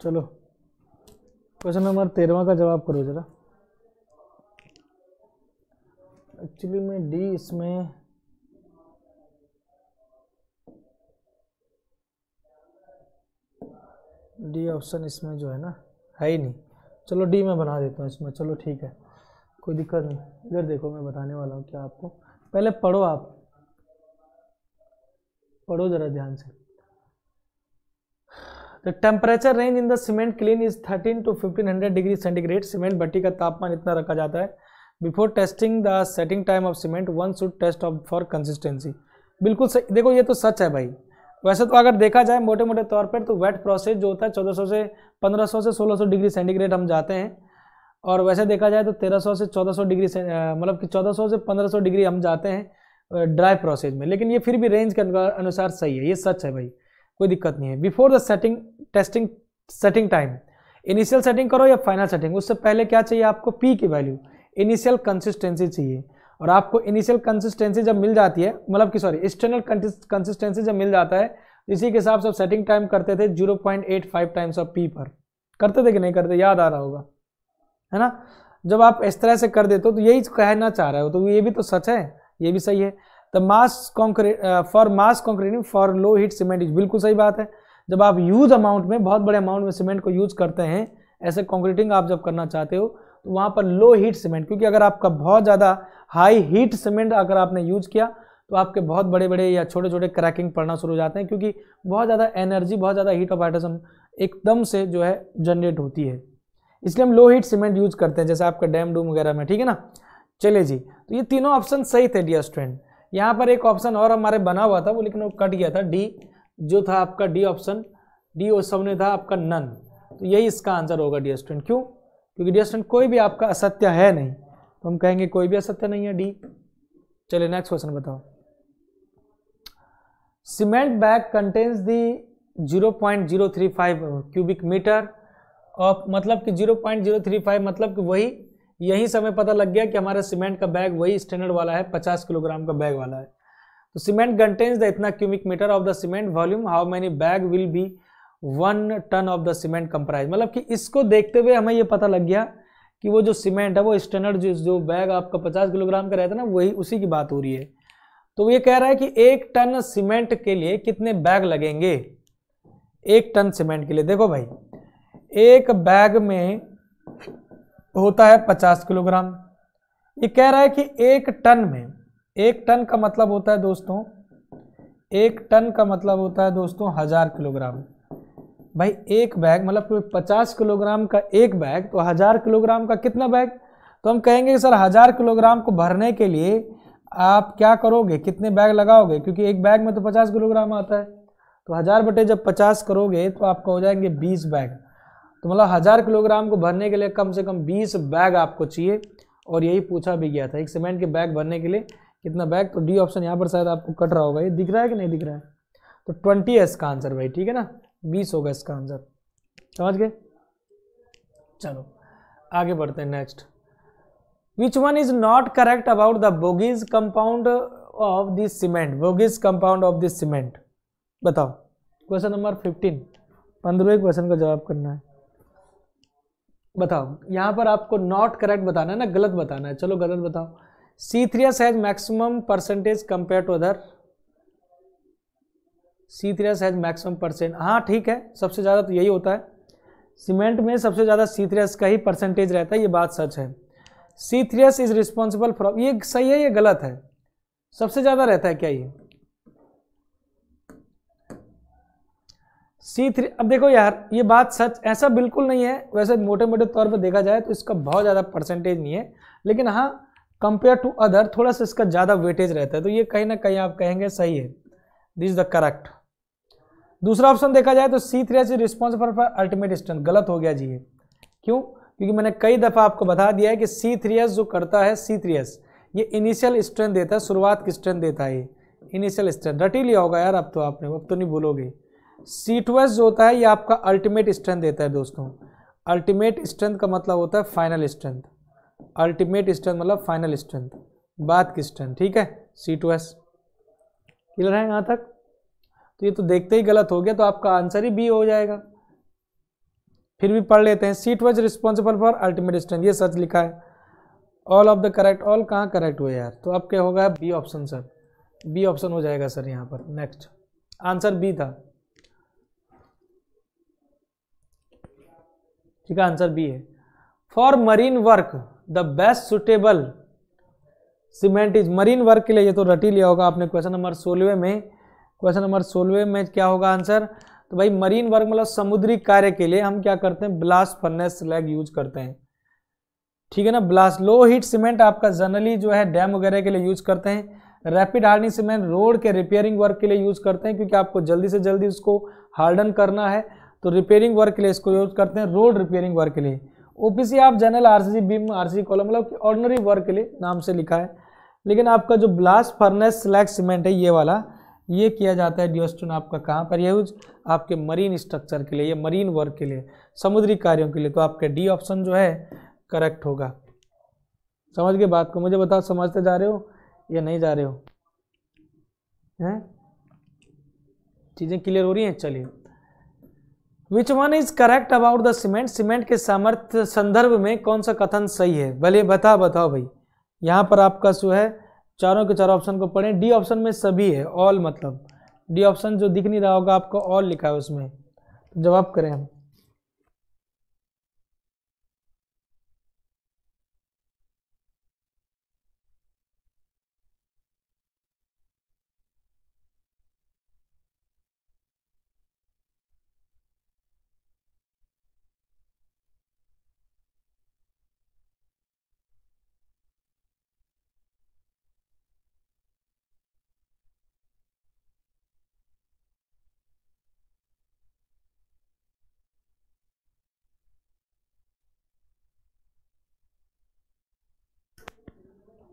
चलो क्वेश्चन नंबर तेरवा का जवाब करो ज़रा एक्चुअली में डी इसमें डी ऑप्शन इसमें जो है ना है ही नहीं चलो डी मैं बना देता हूँ इसमें चलो ठीक है कोई दिक्कत नहीं इधर देखो मैं बताने वाला हूँ क्या आपको पहले पढ़ो आप पढ़ो ज़रा ध्यान से the temperature range in the cement kiln is 13 to 1500 degree centigrade cement भट्टी का तापमान इतना रखा जाता है before testing the setting time of cement one should test of for consistency बिल्कुल सही देखो ये तो सच है भाई वैसे तो अगर देखा जाए मोटे मोटे तौर पर तो वेट प्रोसेस जो होता है 1400 से 1500 से 1600 डिग्री सेंटीग्रेड हम जाते हैं और वैसे देखा जाए तो 1300 से 1400 डिग्री मतलब कि 1400 से 1500 डिग्री हम जाते हैं ड्राई प्रोसेस में लेकिन ये फिर भी रेंज के अनुसार सही है ये सच है भाई कोई दिक्कत नहीं है before the setting testing setting time initial setting करो या फाइनल सेटिंग उससे पहले क्या चाहिए आपको पी की वैल्यू इनिशियल कंसिस्टेंसी चाहिए और आपको इनिशियल कंसिस्टेंसी जब मिल जाती है मतलब कि सॉरी एक्सटर्नल कंसिस्टेंसी जब मिल जाता है इसी के हिसाब से सेटिंग टाइम करते थे 0.85 टाइम्स ऑफ पी पर करते थे कि नहीं करते याद आ रहा होगा है ना जब आप इस तरह से कर देते हो तो यही कहना चाह रहे हो तो ये भी तो सच है ये भी सही है mass concrete for mass concreting for low heat cement is बिल्कुल सही बात है जब आप यूज अमाउंट में बहुत बड़े अमाउंट में सीमेंट को यूज करते हैं ऐसे कॉन्क्रीटिंग आप जब करना चाहते हो तो वहाँ पर लो हीट सीमेंट क्योंकि अगर आपका बहुत ज़्यादा हाई हीट सीमेंट अगर आपने यूज किया तो आपके बहुत बड़े बड़े या छोटे छोटे क्रैकिंग पड़ना शुरू हो जाते हैं क्योंकि बहुत ज़्यादा एनर्जी बहुत ज़्यादा हीट ऑफ हाइड्रोजन एकदम से जो है जनरेट होती है इसलिए हम लो हीट सीमेंट यूज करते हैं जैसे आपका डैम डूम वगैरह में ठीक है ना चले जी तो ये तीनों ऑप्शन सही थे डियर स्टूडेंट यहाँ पर एक ऑप्शन और हमारे बना हुआ था वो लेकिन वो कट गया था डी जो था आपका डी ऑप्शन डी ओ सब ने था आपका नन तो यही इसका आंसर होगा डी स्टूडेंट क्यों क्योंकि डी स्टूडेंट कोई भी आपका असत्य है नहीं तो हम कहेंगे कोई भी असत्य नहीं है डी चलिए नेक्स्ट क्वेश्चन बताओ cement bag contains the 0.035 cubic metre of मतलब कि 0.035 मतलब कि वही यही समय पता लग गया कि हमारा सीमेंट का बैग वही स्टैंडर्ड वाला है पचास किलोग्राम का बैग वाला है तो सीमेंट कंटेन्स द इतना cubic metre of the cement volume how many bag will be one ton of the cement comprise मतलब कि इसको देखते हुए हमें ये पता लग गया कि वो जो सीमेंट है वो स्टैंडर्ड जो जो बैग आपका पचास किलोग्राम का रहता है ना वही उसी की बात हो रही है तो ये कह रहा है कि एक टन सीमेंट के लिए कितने बैग लगेंगे एक टन सीमेंट के लिए देखो भाई एक बैग में होता है पचास किलोग्राम ये कह रहा है कि एक टन में एक टन का मतलब होता है दोस्तों एक टन का मतलब होता है दोस्तों हजार किलोग्राम भाई एक बैग मतलब पचास किलोग्राम का एक बैग तो हजार किलोग्राम का कितना बैग तो हम कहेंगे कि सर हजार किलोग्राम को भरने के लिए आप क्या करोगे कितने बैग लगाओगे क्योंकि एक बैग में तो पचास किलोग्राम आता है तो हजार बटे जब पचास करोगे तो आपका हो जाएंगे बीस बैग तो मतलब हज़ार किलोग्राम को भरने के लिए कम से कम बीस बैग आपको चाहिए और यही पूछा भी गया था एक सीमेंट के बैग भरने के लिए कितना बैग तो डी ऑप्शन यहाँ पर शायद आपको कट रहा होगा ये दिख रहा है कि नहीं दिख रहा है तो ट्वेंटी है इसका आंसर भाई ठीक है ना बीस होगा इसका आंसर समझ गए चलो आगे बढ़ते हैं next which one is not correct about the Bogue's compound of this cement Bogue's compound of this cement बताओ क्वेश्चन नंबर फिफ्टीन पंद्रह क्वेश्चन का जवाब करना है बताओ यहाँ पर आपको नॉट करेक्ट बताना है ना गलत बताना है चलो गलत बताओ C three S has maximum percentage compare to other C three S has maximum percent हाँ ठीक है सबसे ज़्यादा तो यही होता है सीमेंट में सबसे ज़्यादा सी एस का ही परसेंटेज रहता है ये बात सच है C three S is responsible for ये सही है या गलत है सबसे ज़्यादा रहता है क्या ये सी थ्री अब देखो यार ये बात सच ऐसा बिल्कुल नहीं है वैसे मोटे मोटे तौर पर देखा जाए तो इसका बहुत ज़्यादा परसेंटेज नहीं है लेकिन हाँ कंपेयर टू अदर थोड़ा सा इसका ज़्यादा वेटेज रहता है तो ये कहीं ना कहीं आप कहेंगे सही है दिस इज द करेक्ट दूसरा ऑप्शन देखा जाए तो C three H responsible for ultimate strength गलत हो गया जी ये क्यों क्योंकि मैंने कई दफ़ा आपको बता दिया है कि सी थ्री एस जो करता है सी थ्री एस ये इनिशियल स्ट्रेंथ देता है शुरुआत की स्ट्रेंथ देता है ये इनिशियल स्ट्रेंथ रटी लिया होगा यार अब तो आपने अब तो नहीं बोलोगे सीटवस जो होता है ये आपका अल्टीमेट स्ट्रेंथ देता है दोस्तों अल्टीमेट स्ट्रेंथ का मतलब होता है फाइनल स्ट्रेंथ अल्टीमेट स्ट्रेंथ मतलब फाइनल स्ट्रेंथ बात की स्ट्रेंथ ठीक है एस क्लियर है यहाँ तक तो ये तो देखते ही गलत हो गया तो आपका आंसर ही बी हो जाएगा फिर भी पढ़ लेते हैं सीट was responsible for ultimate strength ये सच लिखा है all of the correct all कहाँ करेक्ट हुए यार तो अब क्या होगा B option sir B option हो जाएगा सर यहाँ पर नेक्स्ट आंसर बी था ठीक है आंसर बी है for marine work the best suitable cement is marine work के लिए ये तो रटी लिया होगा आपने क्वेश्चन नंबर सोलवे में क्वेश्चन नंबर सोलवे में क्या होगा आंसर तो भाई मरीन वर्क मतलब समुद्री कार्य के लिए हम क्या करते हैं ब्लास्ट फर्नेस स्लैग यूज करते हैं ठीक है ना ब्लास्ट लो हीट सीमेंट आपका जनरली जो है डैम वगैरह के लिए यूज करते हैं रैपिड हार्डनिंग सीमेंट रोड के रिपेयरिंग वर्क के लिए यूज करते हैं क्योंकि आपको जल्दी से जल्दी उसको हार्डन करना है तो रिपेयरिंग वर्क के लिए इसको यूज करते हैं रोड रिपेयरिंग वर्क के लिए ओपीसी आप general RCC beam RCC column मतलब ऑर्डनरी वर्क के लिए नाम से लिखा है लेकिन आपका जो ब्लास्ट फर्नेस स्लैग सीमेंट है ये वाला ये किया जाता है डिओस्टन आपका कहाँ पर यूज आपके मरीन स्ट्रक्चर के लिए या मरीन वर्क के लिए समुद्री कार्यों के लिए तो आपका डी ऑप्शन जो है करेक्ट होगा समझ के बात को मुझे बताओ समझते जा रहे हो या नहीं जा रहे हो हैं चीज़ें क्लियर हो रही हैं चलिए which one is correct about the cement cement के सामर्थ्य संदर्भ में कौन सा कथन सही है भले बता बताओ भाई यहाँ पर आपका सो है चारों के चारों ऑप्शन को पढ़ें डी ऑप्शन में सभी है ऑल मतलब डी ऑप्शन जो दिख नहीं रहा होगा आपको ऑल लिखा है उसमें जवाब करें हम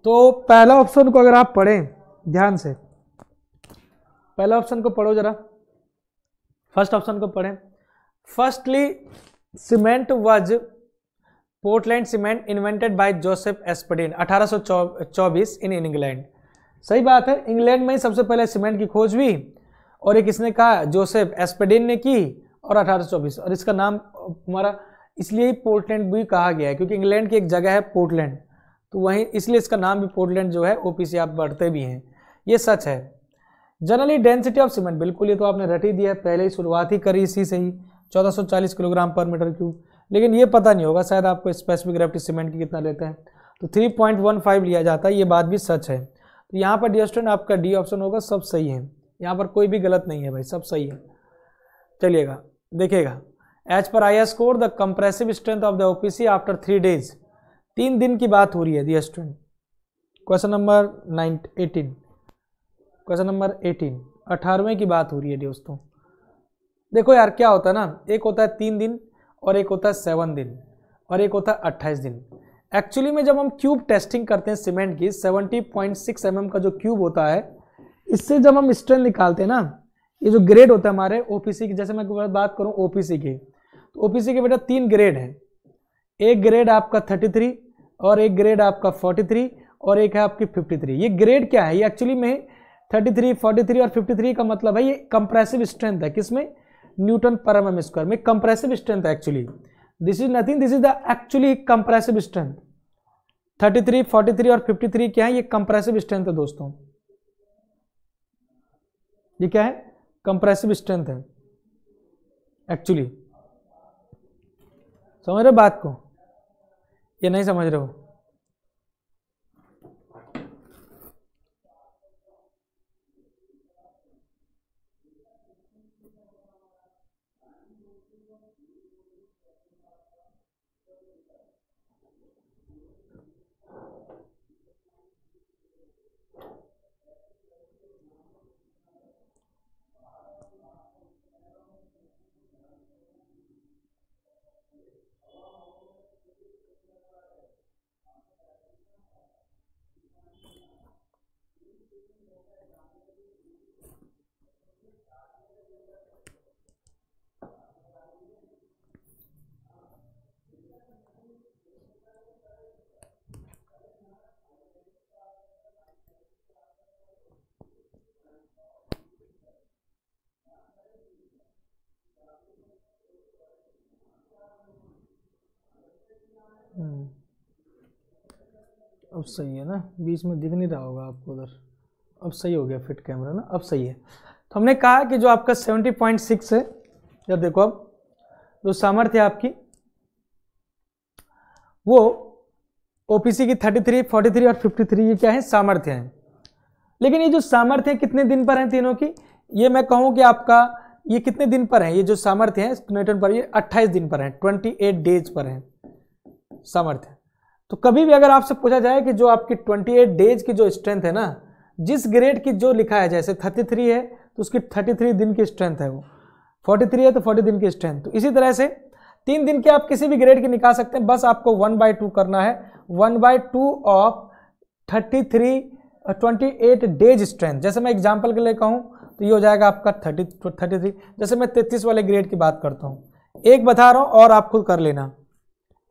तो पहला ऑप्शन को अगर आप पढ़ें ध्यान से पहला ऑप्शन को पढ़ो जरा फर्स्ट ऑप्शन को पढ़ें firstly cement was Portland cement invented by Joseph Aspdin 1824 in England सही बात है इंग्लैंड में ही सबसे पहले सीमेंट की खोज हुई और ये किसने कहा जोसेफ एस्पडिन ने की और 1824 और इसका नाम हमारा इसलिए ही पोर्टलैंड भी कहा गया है क्योंकि इंग्लैंड की एक जगह है पोर्टलैंड तो वहीं इसलिए इसका नाम भी पोर्टलैंड जो है पी सी आप बढ़ते भी हैं ये सच है जनरली डेंसिटी ऑफ सीमेंट बिल्कुल ये तो आपने रट ही दिया है पहले ही शुरुआत ही करी इसी से ही 1440 किलोग्राम पर मीटर क्यूब लेकिन ये पता नहीं होगा शायद आपको स्पेसिफिक ग्रेविटी सीमेंट की कितना लेते हैं तो 3.15 लिया जाता है ये बात भी सच है तो यहाँ पर डी स्टूडेंट आपका डी ऑप्शन होगा सब सही है यहाँ पर कोई भी गलत नहीं है भाई सब सही है चलिएगा देखिएगा as per I S code the compressive strength of the C after three days तीन दिन की बात हो रही है the student question number nine eighteen question number eighteen अठारहवें की बात हो रही है दोस्तों देखो यार क्या होता है ना एक होता है तीन दिन और एक होता है सेवन दिन और एक होता है अट्ठाईस दिन एक्चुअली में जब हम क्यूब टेस्टिंग करते हैं सीमेंट की सेवनटी पॉइंट सिक्स एम का जो क्यूब होता है इससे जब हम स्ट्रेंथ निकालते हैं ना ये जो ग्रेड होता है हमारे ओपीसी की जैसे मैं बात करूँ ओपीसी की तो ओपीसी के बेटा तीन ग्रेड है एक ग्रेड आपका 33 और एक ग्रेड आपका 43 और एक है आपकी 53 ये ग्रेड क्या है ये एक्चुअली में 33, 43 और 53 का मतलब है ये कंप्रेसिव स्ट्रेंथ है किसमें न्यूटन पर एम स्क्वायर में कंप्रेसिव स्ट्रेंथ mm है actually this is nothing this is the actually compressive strength 33, 43 और 53 क्या है ये कंप्रेसिव स्ट्रेंथ है दोस्तों ये क्या है कंप्रेसिव स्ट्रेंथ है एक्चुअली समझ रहे बात को ये नहीं समझ रहे हो अब सही है ना बीच में दिख नहीं रहा होगा आपको उधर अब सही हो गया फिट कैमरा ना अब सही है तो हमने कहा कि जो आपका 70.6 है या देखो अब जो सामर्थ्य आपकी वो ओपीसी की 33, 43 और 53 ये क्या है सामर्थ्य है लेकिन ये जो सामर्थ्य है कितने दिन पर है तीनों की ये मैं कहूँ कि आपका ये कितने दिन पर है ये जो सामर्थ्य है अट्ठाईस पर ये 28 दिन पर है 28 डेज पर है सामर्थ्य तो कभी भी अगर आपसे पूछा जाए कि जो आपकी 28 डेज की जो स्ट्रेंथ है ना जिस ग्रेड की जो लिखा है जैसे 33 है तो उसकी 33 दिन की स्ट्रेंथ है वो 43 है तो 40 दिन की स्ट्रेंथ तो इसी तरह से तीन दिन के आप किसी भी ग्रेड की निकाल सकते हैं बस आपको वन बाई टू करना है one by two of thirty three twenty eight days strength जैसे मैं एग्जाम्पल के लिए कहूँ तो ये हो जाएगा आपका थर्टी थर्टी थ्री जैसे मैं तैतीस वाले ग्रेड की बात करता हूँ एक बता रहा हूँ और आप खुद कर लेना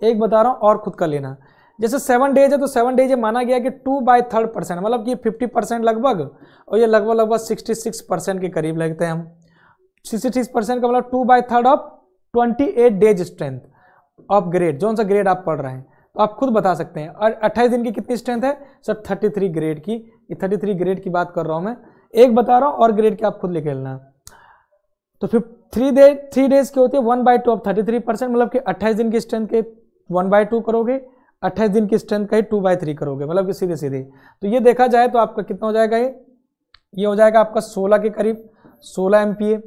एक बता रहा हूँ और खुद कर लेना जैसे सेवन डेज है तो सेवन डेज माना गया कि टू बाय थर्ड परसेंट मतलब कि फिफ्टी परसेंट लगभग और ये लगभग लगभग सिक्सटी सिक्स परसेंट के करीब लगते हैं हम सिक्सटी सिक्स परसेंट का मतलब two by third of twenty eight days strength of grade जो सा ग्रेड आप पढ़ रहे हैं तो आप खुद बता सकते हैं और अट्ठाईस दिन की कितनी स्ट्रेंथ है सर थर्टी थ्री ग्रेड की थर्टी थ्री ग्रेड की बात कर रहा हूँ मैं एक बता रहा हूँ और ग्रेड की आप खुद लिख लेना तो फिर थ्री डे थ्री डेज की होती है one by two of thirty three percent मतलब कि अट्ठाईस दिन की स्ट्रेंथ के वन बाई टू करोगे अट्ठाईस दिन की स्ट्रेंथ का ही टू बाई थ्री करोगे मतलब कि सीधे सीधे तो ये देखा जाए तो आपका कितना हो जाएगा ये ये हो जाएगा आपका सोलह के करीब सोलह M P A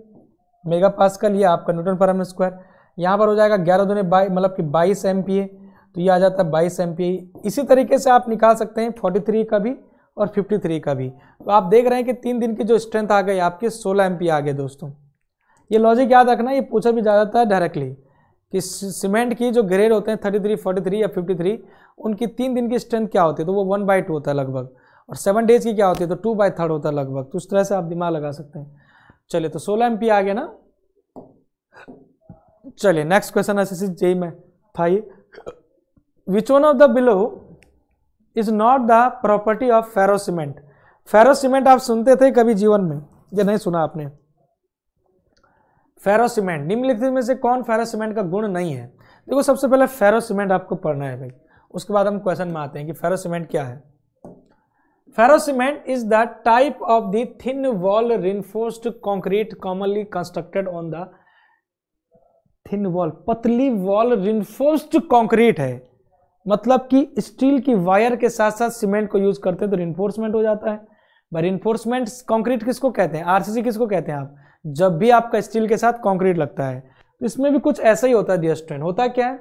mega pass का लिया आपका न्यूटन पर एम स्क्वायर यहाँ पर हो जाएगा ग्यारह दोनों बाई मतलब कि बाईस एम पी ए तो ये आ जाता है बाईस एम पी ए इसी तरीके से आप निकाल सकते हैं फोर्टी थ्री का भी और फिफ्टी थ्री का भी तो आप देख रहे हैं कि तीन दिन की जो स्ट्रेंथ आ गई आपकी सोलह एम पी आ गए दोस्तों ये लॉजिक याद रखना ये पूछा भी ज़्यादातर डायरेक्टली कि सीमेंट की जो ग्रेड होते हैं थर्टी थ्री फोर्टी थ्री या फिफ्टी थ्री उनकी तीन दिन की स्ट्रेंथ क्या होती है तो वो वन बाई टू होता है लगभग और सेवन डेज की क्या होती है तो टू बाई थर्ड होता है लगभग तो उस तरह से आप दिमाग लगा सकते हैं चलिए तो सोलह एम आ गया ना चलिए next question S S JE में था ये which one of the below is not the property of ferro cement ferro cement आप सुनते थे कभी जीवन में या नहीं सुना आपने फेरोसीमेंट निम्नलिखित में से कौन फेरोसीमेंट का गुण नहीं है देखो सबसे पहले फेरोसीमेंट आपको पढ़ना है भाई उसके बाद हम क्वेश्चन में आते हैं कि फेरोसीमेंट क्या है ferrocement is the type of the thin wall reinforced concrete commonly constructed on the thin wall पतली वॉल रिनफोर्स्ड कॉन्क्रीट है मतलब कि स्टील की वायर के साथ साथ सीमेंट को यूज करते हैं तो रिनफोर्समेंट हो जाता है रिनफोर्समेंट कॉन्क्रीट किसको कहते हैं आरसीसी किसको कहते हैं आप जब भी आपका स्टील के साथ कॉन्क्रीट लगता है तो इसमें भी कुछ ऐसा ही होता है दिया स्टूडेंट होता क्या है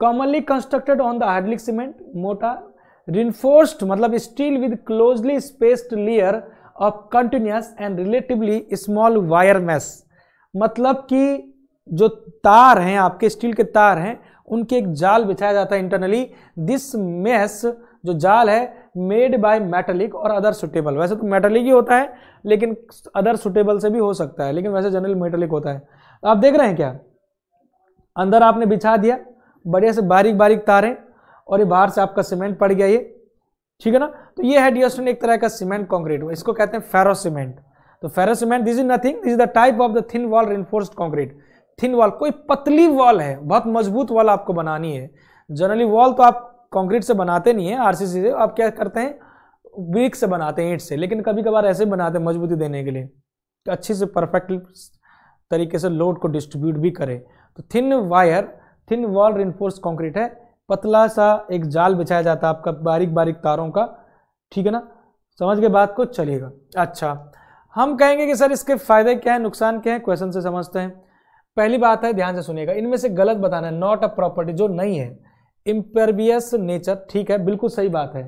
commonly constructed on the hydraulic cement मोटा रिनफोर्स्ड मतलब steel with closely spaced layer of continuous and relatively small wire mesh मतलब कि जो तार हैं आपके स्टील के तार हैं उनके एक जाल बिछाया जाता है इंटरनली दिस मेस जो जाल है मेड बाय मेटलिक और अदर सुटेबल वैसे तो मेटलिक ही होता है लेकिन अदर सुटेबल से भी हो सकता है लेकिन वैसे जनरल मेटलिक होता है तो आप देख रहे हैं क्या अंदर आपने बिछा दिया बढ़िया से बारीक बारीक तारें और ये बाहर से आपका सीमेंट पड़ गया ये ठीक है ना तो ये है डियर एक तरह का सीमेंट कॉन्क्रीट इसको कहते हैं फेरो सीमेंट तो ferro cement this is nothing this is the type of the thin wall reinforced concrete thin wall कोई पतली वॉल है बहुत मजबूत वॉल आपको बनानी है जनरली वॉल तो आप कंक्रीट से बनाते नहीं है आरसीसी से आप क्या करते हैं ब्रिक से बनाते हैं ईंट से लेकिन कभी कभार ऐसे बनाते हैं मजबूती देने के लिए कि तो अच्छे से परफेक्ट तरीके से लोड को डिस्ट्रीब्यूट भी करे तो thin wire thin wall reinforce concrete है पतला सा एक जाल बिछाया जाता है आपका बारीक बारीक तारों का ठीक है ना समझ के बात को चलिएगा अच्छा हम कहेंगे कि सर इसके फायदे क्या है नुकसान क्या है क्वेश्चन से समझते हैं पहली बात है ध्यान से सुनिएगा इनमें से गलत बताना है नॉट अ प्रॉपर्टी जो नहीं है इम्पर्वियस नेचर ठीक है बिल्कुल सही बात है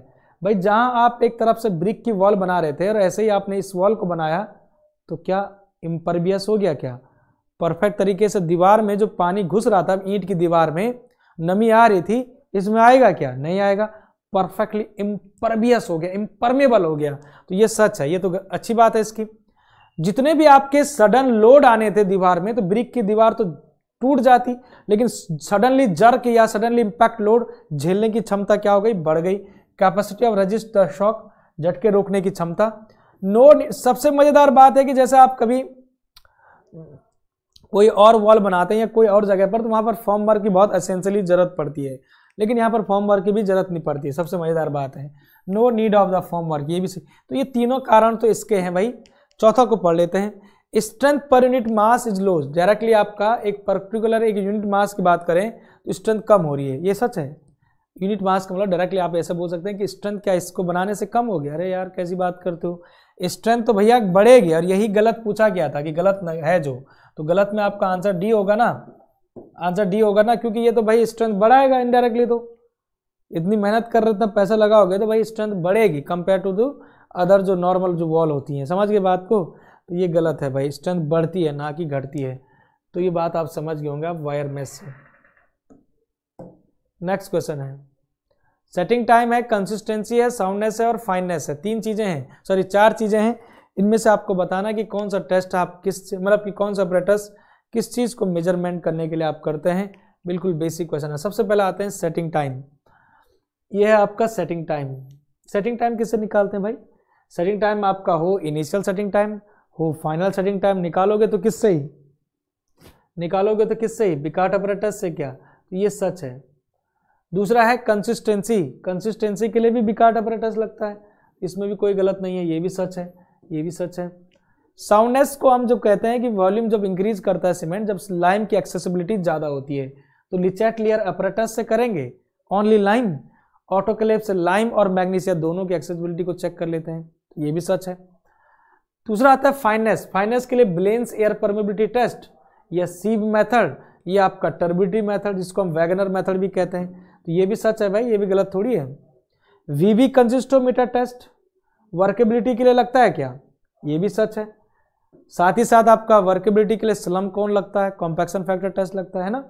भाई जहां आप एक तरफ से ब्रिक की वॉल बना रहे थे और ऐसे ही आपने इस वॉल को बनाया तो क्या इम्पर्वियस हो गया क्या परफेक्ट तरीके से दीवार में जो पानी घुस रहा था ईंट की दीवार में नमी आ रही थी इसमें आएगा क्या नहीं आएगा परफेक्टली इम्परबियस हो गया इम्परमेबल हो गया तो ये सच है ये तो अच्छी बात है इसकी जितने भी आपके सडन लोड आने थे दीवार में तो ब्रिक की दीवार तो टूट जाती लेकिन सडनली जर्क या सडनली इम्पैक्ट लोड झेलने की क्षमता क्या हो गई बढ़ गई कैपेसिटी ऑफ रजिस्ट शॉक झटके रोकने की क्षमता नो सबसे मज़ेदार बात है कि जैसे आप कभी कोई और वॉल बनाते हैं या कोई और जगह पर तो वहां पर फॉर्म वर्क की बहुत असेंशियली ज़रूरत पड़ती है लेकिन यहाँ पर फॉर्म वर्क की भी ज़रूरत नहीं पड़ती है सबसे मज़ेदार बात है no need of the form work ये भी तो ये तीनों कारण तो इसके हैं भाई चौथा को पढ़ लेते हैं strength per unit mass is lose directly आपका एक पर्टिकुलर एक यूनिट मास की बात करें तो स्ट्रेंथ कम हो रही है ये सच है यूनिट मास का मतलब डायरेक्टली आप ऐसा बोल सकते हैं कि स्ट्रेंथ क्या इसको बनाने से कम हो गया अरे यार कैसी बात करते हो स्ट्रेंथ तो भैया बढ़ेगी और यही गलत पूछा गया था कि गलत है जो तो गलत में आपका आंसर डी होगा ना आंसर डी होगा ना क्योंकि ये तो भाई स्ट्रेंथ बढ़ाएगा इनडायरेक्टली तो इतनी मेहनत कर रहे इतना पैसा लगाओगे तो भाई स्ट्रेंथ बढ़ेगी कंपेयर टू द अदर जो नॉर्मल जो वॉल होती हैं समझ गए बात को तो ये गलत है भाई स्ट्रेंथ बढ़ती है ना कि घटती है तो ये बात आप समझ गए होंगे आप वायर मेस से नेक्स्ट क्वेश्चन है सेटिंग टाइम है कंसिस्टेंसी है साउंडनेस है और फाइननेस है तीन चीज़ें हैं सॉरी चार चीज़ें हैं इनमें से आपको बताना कि कौन सा टेस्ट आप किस मतलब कि कौन सा ऑपरेटर्स किस चीज़ को मेजरमेंट करने के लिए आप करते हैं बिल्कुल बेसिक क्वेश्चन है सबसे पहले आते हैं सेटिंग टाइम ये है आपका सेटिंग टाइम सेटिंग टाइम किससे निकालते हैं भाई सेटिंग टाइम आपका हो इनिशियल सेटिंग टाइम वो फाइनल सेटिंग टाइम निकालोगे तो किससे ही निकालोगे तो किससे ही बिकाट अपरेटस से क्या तो ये सच है दूसरा है कंसिस्टेंसी कंसिस्टेंसी के लिए भी बिकाट अपरेटस लगता है इसमें भी कोई गलत नहीं है ये भी सच है ये भी सच है साउंडनेस को हम जब कहते हैं कि वॉल्यूम जब इंक्रीज करता है सीमेंट जब लाइम की एक्सेसिबिलिटी ज़्यादा होती है तो लिचेट लेयर अपरेटस से करेंगे ओनली लाइम ऑटोक्लेव से लाइम और मैग्नीशिया दोनों की एक्सेसिबिलिटी को चेक कर लेते हैं ये भी सच है दूसरा आता है फाइनेस फाइनेस के लिए ब्लेंस एयर परमेबिलिटी टेस्ट या सीब मेथड ये आपका टर्बिटी मेथड जिसको हम वैगनर मेथड भी कहते हैं तो ये भी सच है भाई ये भी गलत थोड़ी है V V consistometer test workability के लिए लगता है क्या ये भी सच है साथ ही साथ आपका वर्केबिलिटी के लिए स्लम कौन लगता है कॉम्पैक्शन फैक्टर टेस्ट लगता है ना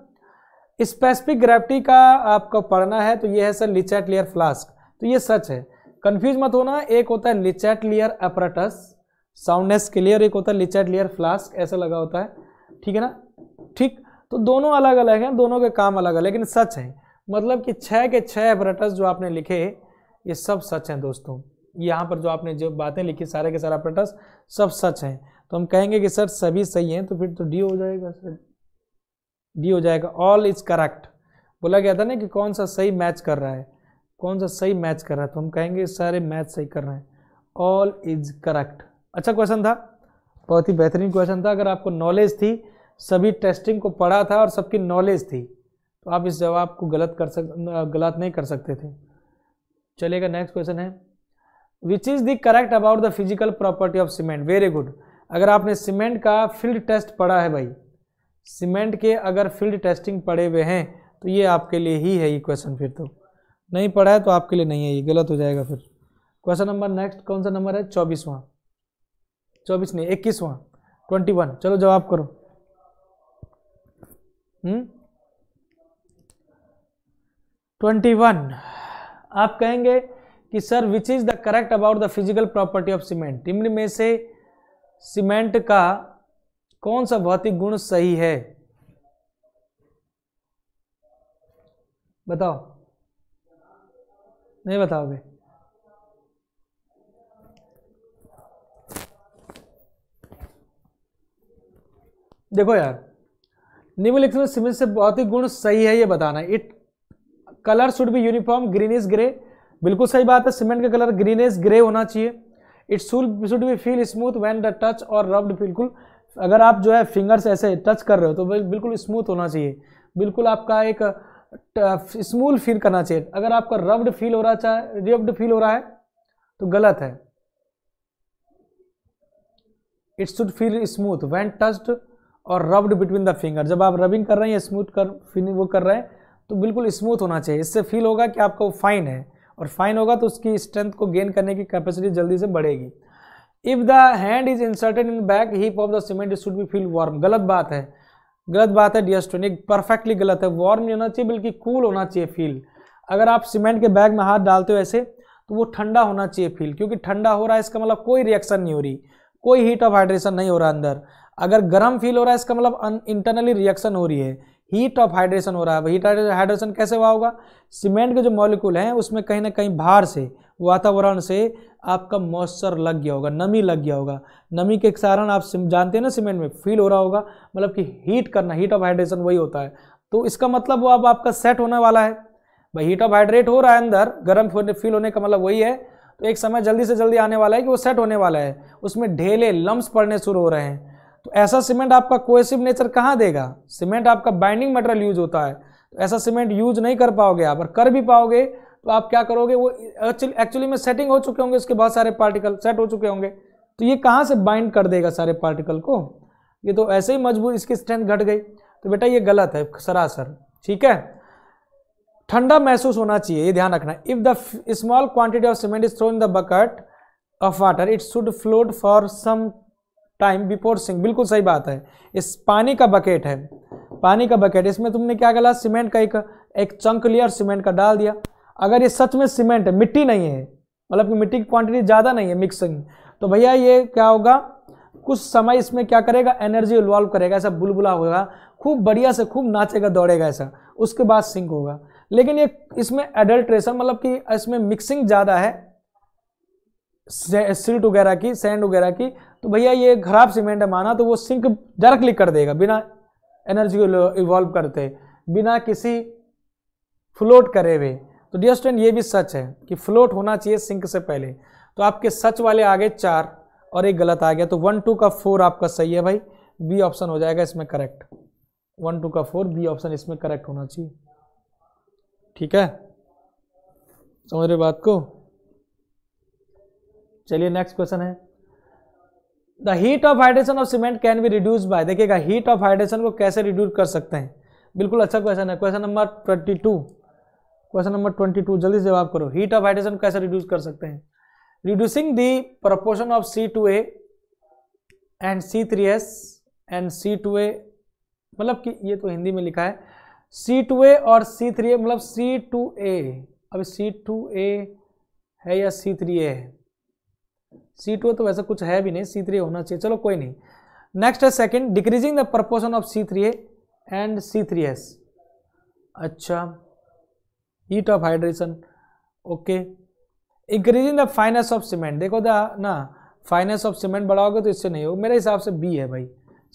स्पेसिफिक ग्रेविटी का आपको पढ़ना है तो ये है सर लिचैट लेयर फ्लास्क तो ये सच है कंफ्यूज मत होना एक होता है Le Chatelier apparatus soundness clear एक होता है लिचर्ड लेयर फ्लास्क ऐसा लगा होता है ठीक है ना ठीक तो दोनों अलग अलग हैं दोनों के काम अलग है लेकिन सच हैं मतलब कि छः के छः अपरेटर्स जो आपने लिखे ये सब सच हैं दोस्तों यहाँ पर जो आपने जो बातें लिखी सारे के सारे अपरेटस सब सच हैं तो हम कहेंगे कि सर सभी सही हैं तो फिर तो डी हो जाएगा सर डी हो जाएगा ऑल इज करेक्ट बोला गया था ना कि कौन सा सही मैच कर रहा है कौन सा सही मैच कर रहा है तो हम कहेंगे सारे मैच सही कर रहे हैं ऑल इज करेक्ट अच्छा क्वेश्चन था बहुत ही बेहतरीन क्वेश्चन था अगर आपको नॉलेज थी सभी टेस्टिंग को पढ़ा था और सबकी नॉलेज थी तो आप इस जवाब को गलत कर सक गलत नहीं कर सकते थे चलेगा नेक्स्ट क्वेश्चन है which is the correct about the physical property of cement very good अगर आपने सीमेंट का फील्ड टेस्ट पढ़ा है भाई सीमेंट के अगर फील्ड टेस्टिंग पढ़े हुए हैं तो ये आपके लिए ही है ये क्वेश्चन फिर तो नहीं पढ़ा है तो आपके लिए नहीं है ये गलत हो जाएगा फिर क्वेश्चन नंबर नेक्स्ट कौन सा नंबर है चौबीसवां चौबीस नहीं इक्कीसवा ट्वेंटी वन चलो जवाब करो हम्म? ट्वेंटी वन आप कहेंगे कि sir which is the correct about the physical property of cement निम्न में से सीमेंट का कौन सा भौतिक गुण सही है बताओ नहीं बताओगे देखो यार निम्नलिखित में सीमेंट से ही गुण सही है ये बताना it colour should be uniform green is grey बिल्कुल सही बात है सीमेंट का कलर ग्रीन इज ग्रे होना चाहिए it should should be feel smooth when the touch और रब्ड बिल्कुल अगर आप जो है फिंगर्स ऐसे टच कर रहे हो तो बिल्कुल स्मूथ होना चाहिए बिल्कुल आपका एक स्मूल फील करना चाहिए अगर आपका रब्ड फील हो रहा चाहे रब्ड फील हो रहा है तो गलत है it should feel smooth when touched और रब्ड बिटवीन द फिंगर जब आप रबिंग कर रहे हैं स्मूथ कर फिनिंग वो कर रहे हैं तो बिल्कुल स्मूथ होना चाहिए इससे फील होगा कि आपका वो फाइन है और फाइन होगा तो उसकी स्ट्रेंथ को गेन करने की कैपेसिटी जल्दी से बढ़ेगी if the hand is inserted in back heap of the cement should be feel warm गलत बात है गलत बात है डी परफेक्टली गलत है वार्म नहीं होना चाहिए बल्कि कूल होना चाहिए फील अगर आप सीमेंट के बैग में हाथ डालते हो ऐसे तो वो ठंडा होना चाहिए फील क्योंकि ठंडा हो रहा है इसका मतलब कोई रिएक्शन नहीं हो रही कोई हीट ऑफ हाइड्रेशन नहीं हो रहा अंदर अगर गर्म फील हो रहा है इसका मतलब इंटरनली रिएक्शन हो रही है हीट ऑफ हाइड्रेशन हो रहा है हीट हाइड्रेशन कैसे हुआ होगा सीमेंट के जो मॉलिक्यूल हैं उसमें कहीं ना कहीं बाहर से वातावरण से आपका मॉइस्चर लग गया होगा नमी लग गया होगा नमी के कारण आप जानते हैं ना सीमेंट में फील हो रहा होगा मतलब कि हीट करना हीट ऑफ हाइड्रेशन वही होता है तो इसका मतलब वो अब आपका सेट होने वाला है भाई हीट ऑफ हाइड्रेट हो रहा है अंदर गर्म फील होने का मतलब वही है तो एक समय जल्दी से जल्दी आने वाला है कि वो सेट होने वाला है उसमें ढेले लम्ब पड़ने शुरू हो रहे हैं तो ऐसा सीमेंट आपका कोएसिव नेचर कहाँ देगा सीमेंट आपका बाइंडिंग मटेरियल यूज होता है तो ऐसा सीमेंट यूज नहीं कर पाओगे आप और कर भी पाओगे तो आप क्या करोगे वो एक्चुअली में सेटिंग हो चुके होंगे उसके बहुत सारे पार्टिकल सेट हो चुके होंगे तो ये कहाँ से बाइंड कर देगा सारे पार्टिकल को ये तो ऐसे ही मजबूत इसकी स्ट्रेंथ घट गई तो बेटा ये गलत है सरासर ठीक है ठंडा महसूस होना चाहिए ये ध्यान रखना if the small quantity of cement is throw in the bucket of water it should float for some time before sink बिल्कुल सही बात है इस पानी का बकेट है पानी का बकेट इसमें तुमने क्या करा सीमेंट का एक एक चंक लिया और सीमेंट का डाल दिया अगर ये सच में सीमेंट है मिट्टी नहीं है मतलब कि मिट्टी की क्वांटिटी ज़्यादा नहीं है मिक्सिंग तो भैया ये क्या होगा कुछ समय इसमें क्या करेगा एनर्जी इन्वॉल्व करेगा ऐसा बुलबुला होगा खूब बढ़िया से खूब नाचेगा दौड़ेगा ऐसा उसके बाद सिंक होगा लेकिन ये इसमें एडल्ट्रेशन मतलब कि इसमें मिक्सिंग ज़्यादा है सिल्ट वगैरह की सैंड वगैरह की तो भैया ये खराब सीमेंट है माना तो वो सिंक डायरेक्टली कर देगा बिना एनर्जी को इवॉल्व करते बिना किसी फ्लोट करे हुए तो डियर स्टूडेंट ये भी सच है कि फ्लोट होना चाहिए सिंक से पहले तो आपके सच वाले आगे चार और एक गलत आ गया तो वन टू का फोर आपका सही है भाई बी ऑप्शन हो जाएगा इसमें करेक्ट वन टू का फोर बी ऑप्शन इसमें करेक्ट होना चाहिए ठीक है समझ रहे बात को चलिए नेक्स्ट क्वेश्चन है the heat of hydration of cement can be reduce by देखिएगा हीट ऑफ हाइड्रेशन को कैसे रिड्यूस कर सकते हैं बिल्कुल अच्छा क्वेश्चन है question number twenty two question number twenty two जल्दी जवाब करो हीट ऑफ हाइड्रेशन को कैसे रिड्यूस कर सकते हैं reducing the proportion of C two A and C three S and C two A मतलब कि ये तो हिंदी में लिखा है सी टू ए और सी थ्री ए मतलब सी टू ए अब सी टू ए है या सी थ्री ए है सी टू तो वैसा कुछ है भी नहीं सी थ्री होना चाहिए चलो कोई नहीं नेक्स्ट है second decreasing the proportion of C three A and C three S अच्छा heat of hydration okay increasing the fineness of cement देखो द ना फाइनेस ऑफ सीमेंट बढ़ाओगे तो इससे नहीं होगा मेरे हिसाब से बी है भाई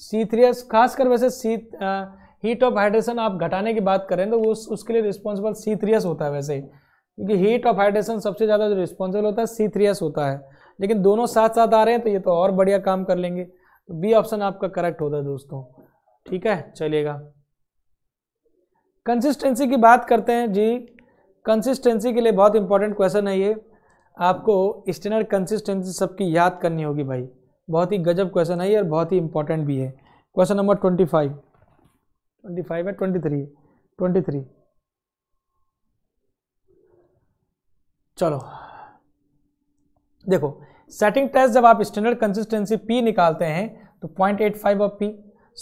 सी थ्री एस खासकर वैसे सी हीट ऑफ हाइड्रेशन आप घटाने की बात करें तो उस उसके लिए रिस्पॉन्सिबल सी थ्री एस होता है वैसे क्योंकि हीट ऑफ हाइड्रेशन सबसे ज़्यादा जो रिस्पॉन्सिबल होता है सी थ्री एस होता है लेकिन दोनों साथ साथ आ रहे हैं तो ये तो और बढ़िया काम कर लेंगे तो बी ऑप्शन आपका करेक्ट होता है दोस्तों ठीक है चलिएगा कंसिस्टेंसी की बात करते हैं जी कंसिस्टेंसी के लिए बहुत इंपॉर्टेंट क्वेश्चन है ये आपको स्टैंडर्ड कंसिस्टेंसी सबकी याद करनी होगी भाई बहुत ही गजब क्वेश्चन है ये और बहुत ही इंपॉर्टेंट भी है question number twenty five twenty five है ट्वेंटी थ्री ट्वेंटी थ्री चलो देखो सेटिंग टेस्ट जब आप स्टैंडर्ड कंसिस्टेंसी पी निकालते हैं तो 0.85 ऑफ पी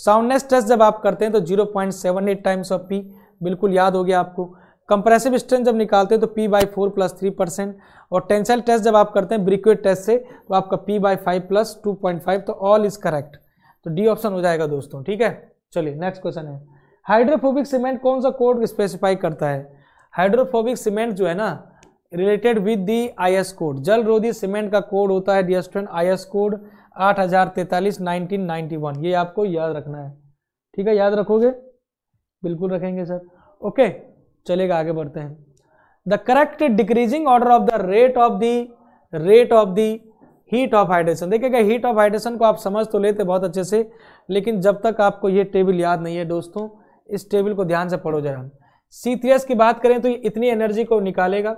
साउंडनेस टेस्ट जब आप करते हैं तो 0.78 टाइम्स ऑफ पी बिल्कुल याद हो गया आपको कंप्रेसिव स्ट्रेंथ जब निकालते हैं तो P by four plus three percent और टेंसाइल टेस्ट जब आप करते हैं ब्रिक्विड टेस्ट से तो आपका P by five plus two point five तो ऑल इज करेक्ट तो डी ऑप्शन हो जाएगा दोस्तों ठीक है चलिए नेक्स्ट क्वेश्चन है हाइड्रोफोबिक सीमेंट कौन सा कोड स्पेसिफाई करता है हाइड्रोफोबिक सीमेंट जो है ना related with the S code जल रोधी सीमेंट का कोड होता है डियर स्टूडेंट एस कोड आठ हजार तैतालीस नाइनटीन नाइन्टी वन ये आपको याद रखना है ठीक है याद रखोगे बिल्कुल रखेंगे सर ओके चलेगा आगे बढ़ते हैं the correct decreasing order of the rate of the rate of the heat of hydration देखिएगा हीट ऑफ हाइड्रेशन को आप समझ तो लेते बहुत अच्छे से लेकिन जब तक आपको ये टेबल याद नहीं है दोस्तों इस टेबल को ध्यान से पढ़ो जरा सी की बात करें तो इतनी एनर्जी को निकालेगा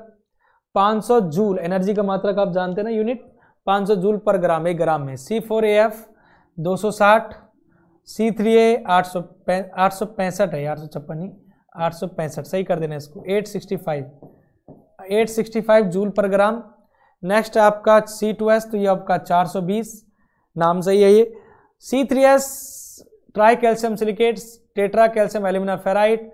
500 जूल एनर्जी का मात्रक आप जानते हैं ना यूनिट 500 जूल पर ग्राम एक ग्राम में सी फोर ए एफ दो सौ साठ सी थ्री ए आठ सौ आठ सौ पैंसठ है आठ सौ आठ पैंसठ सही कर देना इसको 865 865 जूल पर ग्राम नेक्स्ट आपका सी टू एस तो ये आपका 420 नाम सही है ये C three S tri calcium silicate tetra calcium alumina ferrite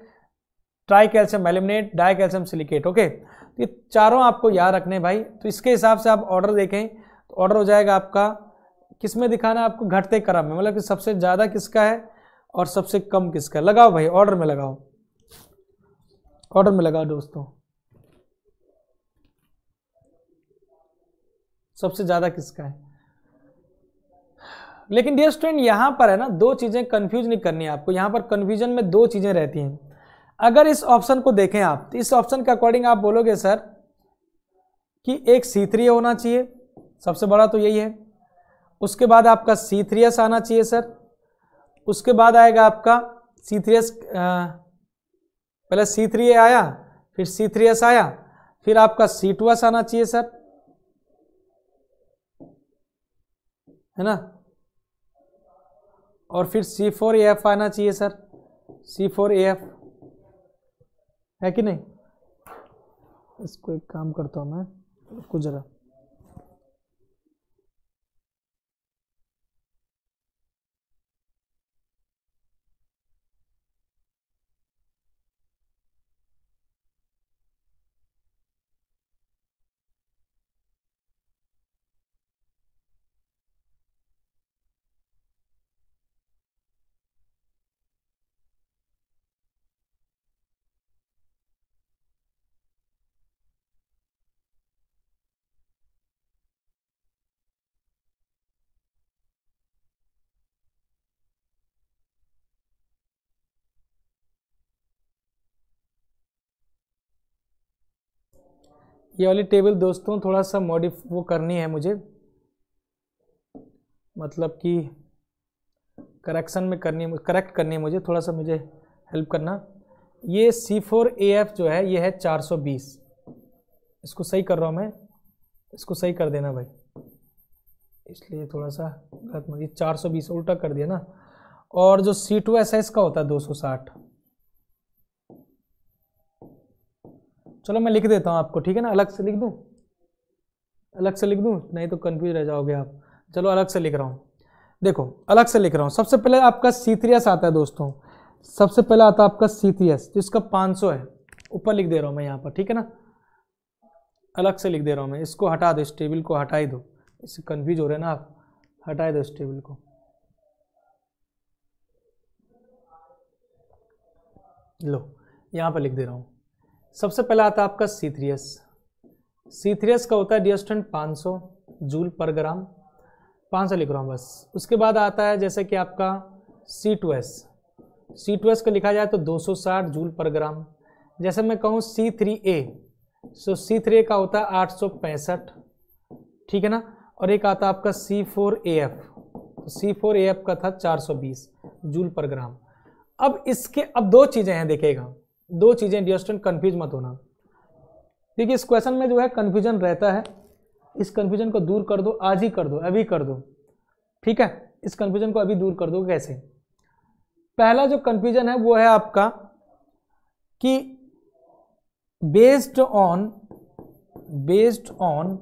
tri calcium aluminate di calcium silicate okay okay? ये चारों आपको याद रखने भाई तो इसके हिसाब से आप ऑर्डर देखें तो ऑर्डर हो जाएगा आपका किस में दिखाना आपको घटते क्रम में मतलब कि सबसे ज़्यादा किसका है और सबसे कम किसका लगाओ भाई ऑर्डर में लगाओ ऑर्डर में लगाओ दोस्तों सबसे ज़्यादा किसका है लेकिन डियर स्टूडेंट यहाँ पर है ना दो चीज़ें कन्फ्यूज नहीं करनी आपको यहाँ पर कन्फ्यूजन में दो चीज़ें रहती हैं अगर इस ऑप्शन को देखें आप तो इस ऑप्शन के अकॉर्डिंग आप बोलोगे सर कि एक सी थ्री होना चाहिए सबसे बड़ा तो यही है उसके बाद आपका सी थ्री एस आना चाहिए सर उसके बाद आएगा आपका सी थ्री एस पहले सी थ्री ए आया फिर सी थ्री एस आया फिर आपका सी टू एस आना चाहिए सर है ना और फिर सी फोर ए एफ आना चाहिए sir C four A F है कि नहीं इसको एक काम करता हूँ मैं रुको जरा ये वाली टेबल दोस्तों थोड़ा सा मॉडिफ वो करनी है मुझे मतलब कि करेक्शन में करनी करेक्ट करनी है मुझे थोड़ा सा मुझे हेल्प करना ये सी फोर ए एफ जो है ये है चार सौ बीस इसको सही कर रहा हूँ मैं इसको सही कर देना भाई इसलिए थोड़ा सा गलत ये बीस उल्टा कर दिया ना और जो सी टू एस एस का होता है दो सौ साठ चलो मैं लिख देता हूँ आपको ठीक है ना अलग से लिख दूँ अलग से लिख दूँ नहीं तो कन्फ्यूज रह जाओगे आप चलो अलग से लिख रहा हूँ देखो अलग से लिख रहा हूँ सबसे पहले आपका एस आता है दोस्तों सबसे पहले आता है आपका एस जिसका सौ है ऊपर लिख दे रहा हूँ मैं यहाँ पर ठीक है ना अलग से लिख दे रहा हूँ मैं इसको हटा दो इस टेबल को हटा ही दो इससे कन्फ्यूज हो रहे हैं ना आप हटा दो इस टेबल को लो यहाँ पर लिख दे रहा हूँ सबसे पहला आता है आपका सीथ्रियस सीथ्रियस का होता है डिस्टेंट स्टूडेंट पाँच जूल पर ग्राम पाँच लिख रहा हूँ बस उसके बाद आता है जैसे कि आपका C two S C two S का लिखा जाए तो 260 जूल पर ग्राम जैसे मैं कहूँ सी थ्री ए सो सी थ्री ए का होता है आठ ठीक है ना और एक आता है आपका C four A F C four A F का था 420 जूल पर ग्राम अब इसके अब दो चीज़ें हैं देखेगा दो चीज़ें डियर स्टूडेंट कन्फ्यूज मत होना देखिए इस क्वेश्चन में जो है कन्फ्यूजन रहता है इस कन्फ्यूजन को दूर कर दो आज ही कर दो अभी कर दो ठीक है इस कन्फ्यूजन को अभी दूर कर दो कैसे पहला जो कन्फ्यूजन है वो है आपका कि based on based on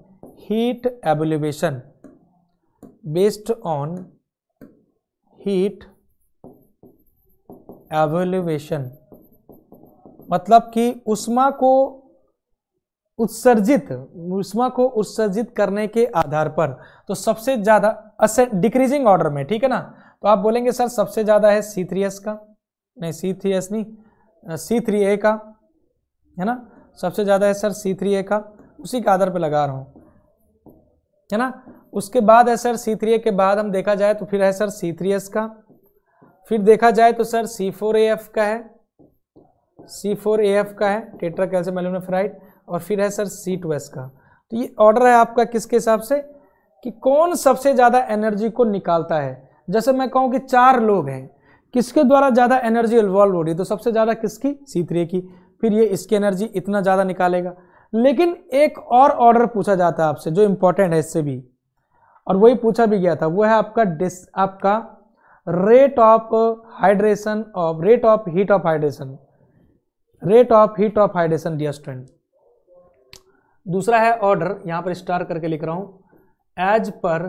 heat evolution based on heat evaluation मतलब कि उष्मा को उत्सर्जित उष्मा को उत्सर्जित करने के आधार पर तो सबसे ज़्यादा डिक्रीजिंग ऑर्डर में ठीक है ना तो आप बोलेंगे सर सबसे ज़्यादा है सी थ्री एस का नहीं सी थ्री एस नहीं सी थ्री ए का है ना सबसे ज़्यादा है सर सी थ्री ए का उसी के आधार पर लगा रहा हूँ है ना उसके बाद है सर सी थ्री ए के बाद हम देखा जाए तो फिर है सर सी थ्री एस का फिर देखा जाए तो sir C four A F का है सी फोर ए एफ का है टेट्रा कैल्शियम एल्यूमिनोफेराइड और फिर है सर सी टू एस का तो ये ऑर्डर है आपका किसके हिसाब से कि कौन सबसे ज़्यादा एनर्जी को निकालता है जैसे मैं कहूँ कि चार लोग हैं किसके द्वारा ज़्यादा एनर्जी इन्वॉल्व हो रही है तो सबसे ज़्यादा किसकी सी थ्री की फिर ये इसकी एनर्जी इतना ज़्यादा निकालेगा लेकिन एक और ऑर्डर पूछा जाता है आपसे जो इम्पोर्टेंट है इससे भी और वही पूछा भी गया था वो है आपका डिस आपका rate of hydration of rate of heat of hydration rate of heat of hydration dear student दूसरा है ऑर्डर यहां पर स्टार करके लिख रहा हूं as per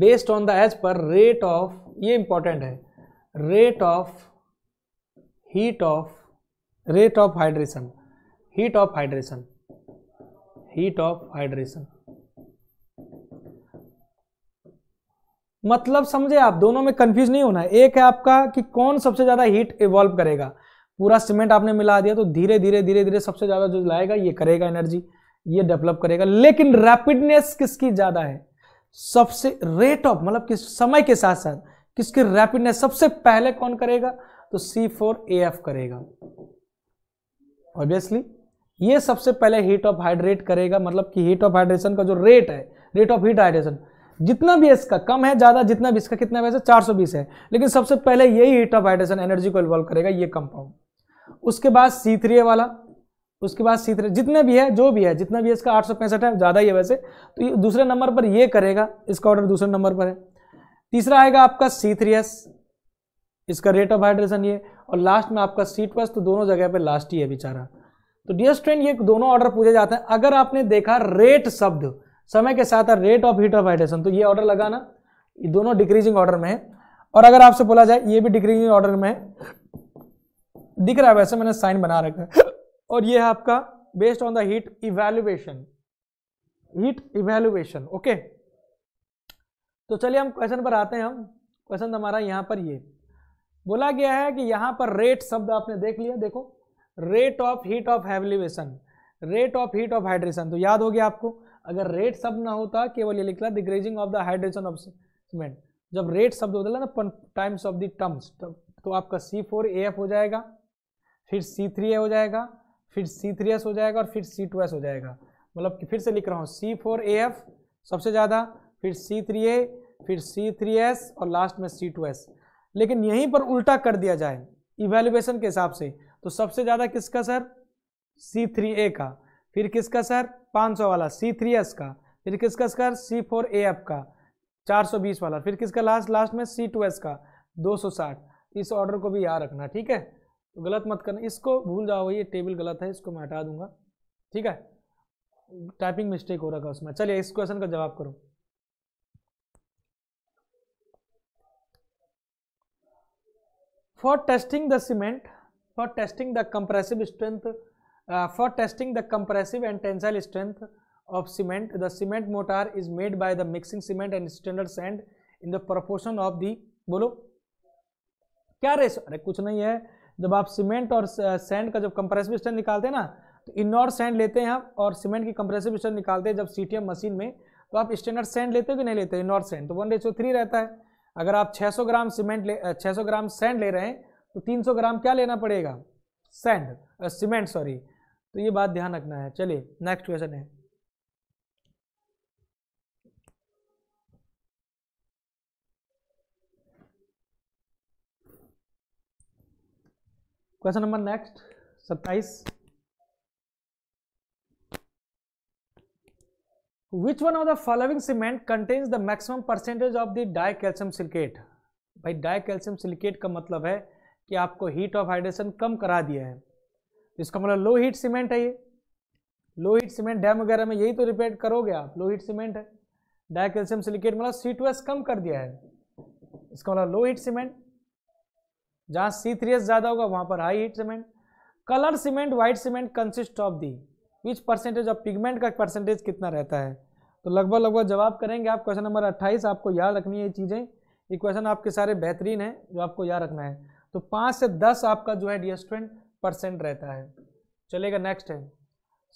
based on the as per rate of ये इंपॉर्टेंट है rate of heat of rate of hydration heat of hydration heat of hydration मतलब समझे आप दोनों में कंफ्यूज नहीं होना एक है आपका कि कौन सबसे ज्यादा हीट इवॉल्व करेगा पूरा सीमेंट आपने मिला दिया तो धीरे धीरे धीरे धीरे सबसे ज्यादा जो लाएगा ये करेगा एनर्जी ये डेवलप करेगा लेकिन रैपिडनेस किसकी ज्यादा है सबसे रेट ऑफ मतलब किस समय के साथ साथ किसकी रैपिडनेस सबसे पहले कौन करेगा तो सी फोर ए एफ करेगा ऑब्वियसली ये सबसे पहले हीट ऑफ हाइड्रेट करेगा मतलब कि हीट ऑफ हाइड्रेशन का जो रेट है रेट ऑफ हीट हाइड्रेशन जितना भी इसका कम है ज़्यादा जितना भी इसका कितना वैसे 420 है लेकिन सबसे पहले यही हीट ऑफ हाइड्रेशन एनर्जी को इन्वॉल्व करेगा ये कंपाउंड उसके बाद सी थ्री ए वाला उसके बाद सी थ्री जितने भी है जो भी है जितना भी है इसका आठ सौ पैंसठ है ज़्यादा ही है वैसे तो ये दूसरे नंबर पर ये करेगा इसका ऑर्डर दूसरे नंबर पर है तीसरा आएगा आपका सी थ्री एस इसका रेट ऑफ हाइड्रेशन ये और लास्ट में आपका सी बस तो दोनों जगह पर लास्ट ही है बेचारा तो डियर स्टूडेंट ये दोनों ऑर्डर पूछे जाते हैं अगर आपने देखा रेट शब्द समय के साथ rate of heat of hydration तो ये ऑर्डर लगाना ये दोनों डिक्रीजिंग ऑर्डर में है और अगर आपसे बोला जाए ये भी डिक्रीजिंग ऑर्डर में है दिख रहा है वैसे मैंने साइन बना रखा है और ये है आपका based on the heat evaluation heat evaluation okay तो चलिए हम क्वेश्चन पर आते हैं हम क्वेश्चन हमारा यहाँ पर ये बोला गया है कि यहाँ पर रेट शब्द आपने देख लिया देखो rate of heat of evolution rate of heat of hydration तो याद हो गया आपको अगर रेट शब्द ना होता केवल ये लिख the decreasing of the hydration of cement जब रेट शब्द होता है ना टाइम्स ऑफ द टर्म्स तो आपका सी फोर ए एफ हो जाएगा फिर सी थ्री ए हो जाएगा फिर सी थ्री एस हो जाएगा और फिर सी टू एस हो जाएगा मतलब कि फिर से लिख रहा हूँ सी फोर ए एफ सबसे ज़्यादा फिर सी थ्री ए फिर सी थ्री एस और लास्ट में सी टू एस लेकिन यहीं पर उल्टा कर दिया जाए इवेल्युएशन के हिसाब से तो सबसे ज़्यादा किसका सर सी थ्री ए का फिर किसका सर पाँच सौ वाला सी थ्री एस का फिर किसका sir C four A F का चार सौ बीस वाला फिर किसका लास्ट लास्ट में सी टू एस का दो सौ साठ इस ऑर्डर को भी याद रखना ठीक है तो गलत मत करना इसको भूल जाओ ये टेबल गलत है इसको मैं हटा दूंगा ठीक है टाइपिंग मिस्टेक हो था उसमें चलिए इस क्वेश्चन का जवाब करो for testing the cement for testing the compressive strength for testing the compressive and tensile strength of cement the cement mortar is made by the mixing cement and standard sand in the proportion of the बोलो क्या ratio अरे कुछ नहीं है जब आप cement और sand का जब कंप्रेसिव स्टैंड निकालते हैं ना तो इनोर सैंड लेते हैं आप और सीमेंट की कंप्रेसिव स्टैंड निकालते हैं जब सी मशीन में तो आप स्टैंडर्ड सैंड लेते हो कि नहीं लेते इनोर सैंड तो वन रेचो थ्री रहता है अगर आप 600 ग्राम सीमेंट ले 600 ग्राम सैंड ले रहे हैं तो 300 ग्राम क्या लेना पड़ेगा सैंड सीमेंट सॉरी तो ये बात ध्यान रखना है चलिए नेक्स्ट क्वेश्चन है क्वेश्चन नंबर नेक्स्ट सत्ताईस one of the following cement contains the maximum percentage of the the calcium silicate भाई कैल्शियम सिलिकेट का मतलब है कि आपको हीट ऑफ हाइड्रेशन कम करा दिया है इसका मतलब लो हीट सीमेंट है ये लो हीट सीमेंट डैम वगैरह में यही तो रिपेयर करोगे आप लो हीट सीमेंट है कैल्शियम सिलिकेट मतलब सी कम कर दिया है इसका मतलब लो हीट सीमेंट जहाँ सी थ्री एस ज़्यादा होगा वहाँ पर high heat cement colour cement white cement consist of the which percentage of pigment का परसेंटेज कितना रहता है तो लगभग लगभग जवाब करेंगे आप क्वेश्चन नंबर अट्ठाईस आपको याद रखनी है ये चीज़ें ये क्वेश्चन आपके सारे बेहतरीन हैं जो आपको याद रखना है तो पाँच से दस आपका जो है डी स्टूडेंट परसेंट रहता है चलेगा नेक्स्ट है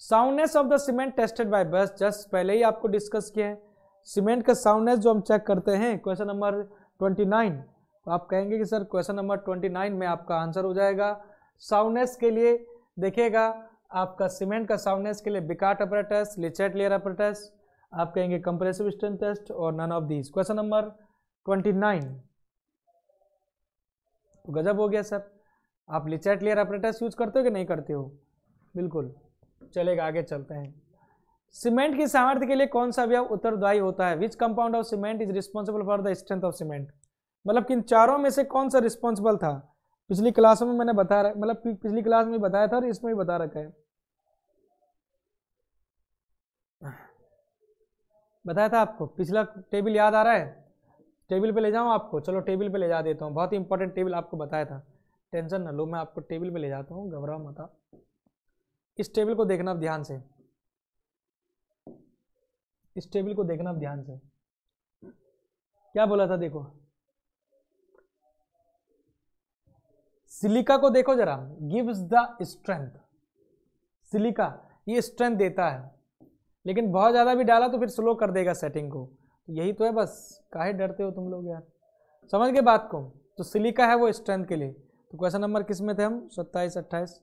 soundness of the cement tested by बस जस्ट पहले ही आपको डिस्कस किया है सीमेंट का साउंडनेस जो हम चेक करते हैं क्वेश्चन नंबर ट्वेंटी नाइन तो आप कहेंगे कि sir question number twenty nine में आपका आंसर हो जाएगा साउंडनेस के लिए देखिएगा आपका सीमेंट का साउंडनेस के लिए Vicat apparatus Le Chatelier apparatus आप कहेंगे कंप्रेसिव स्ट्रेंथ टेस्ट और none of these question number twenty nine तो गजब हो गया सर आप लिचेट लेयर अपरेटस यूज करते हो कि नहीं करते हो बिल्कुल चलेगा आगे चलते हैं सीमेंट की सामर्थ्य के लिए कौन सा अवयव उत्तरदायी होता है which compound of cement is responsible for the strength of cement मतलब किन चारों में से कौन सा रिस्पॉन्सिबल था पिछली क्लासों में मैंने बता रहा मतलब पिछली क्लास में बताया था और इसमें भी बता रखा है बताया था आपको पिछला टेबल याद आ रहा है टेबल पे ले जाऊँ आपको चलो टेबल पे ले जा देता हूँ बहुत ही इंपॉर्टेंट टेबल आपको बताया था टेंशन ना लो मैं आपको टेबल पे ले जाता हूँ घबराओ मत इस टेबल को देखना आप ध्यान से इस टेबल को देखना आप ध्यान से क्या बोला था देखो सिलिका को देखो जरा गिव्स द स्ट्रेंथ सिलिका ये स्ट्रेंथ देता है लेकिन बहुत ज़्यादा भी डाला तो फिर स्लो कर देगा सेटिंग को यही तो है बस काहे डरते हो तुम लोग यार समझ गए बात को तो सिलिका है वो स्ट्रेंथ के लिए तो क्वेश्चन नंबर किस में थे हम सत्ताईस अट्ठाईस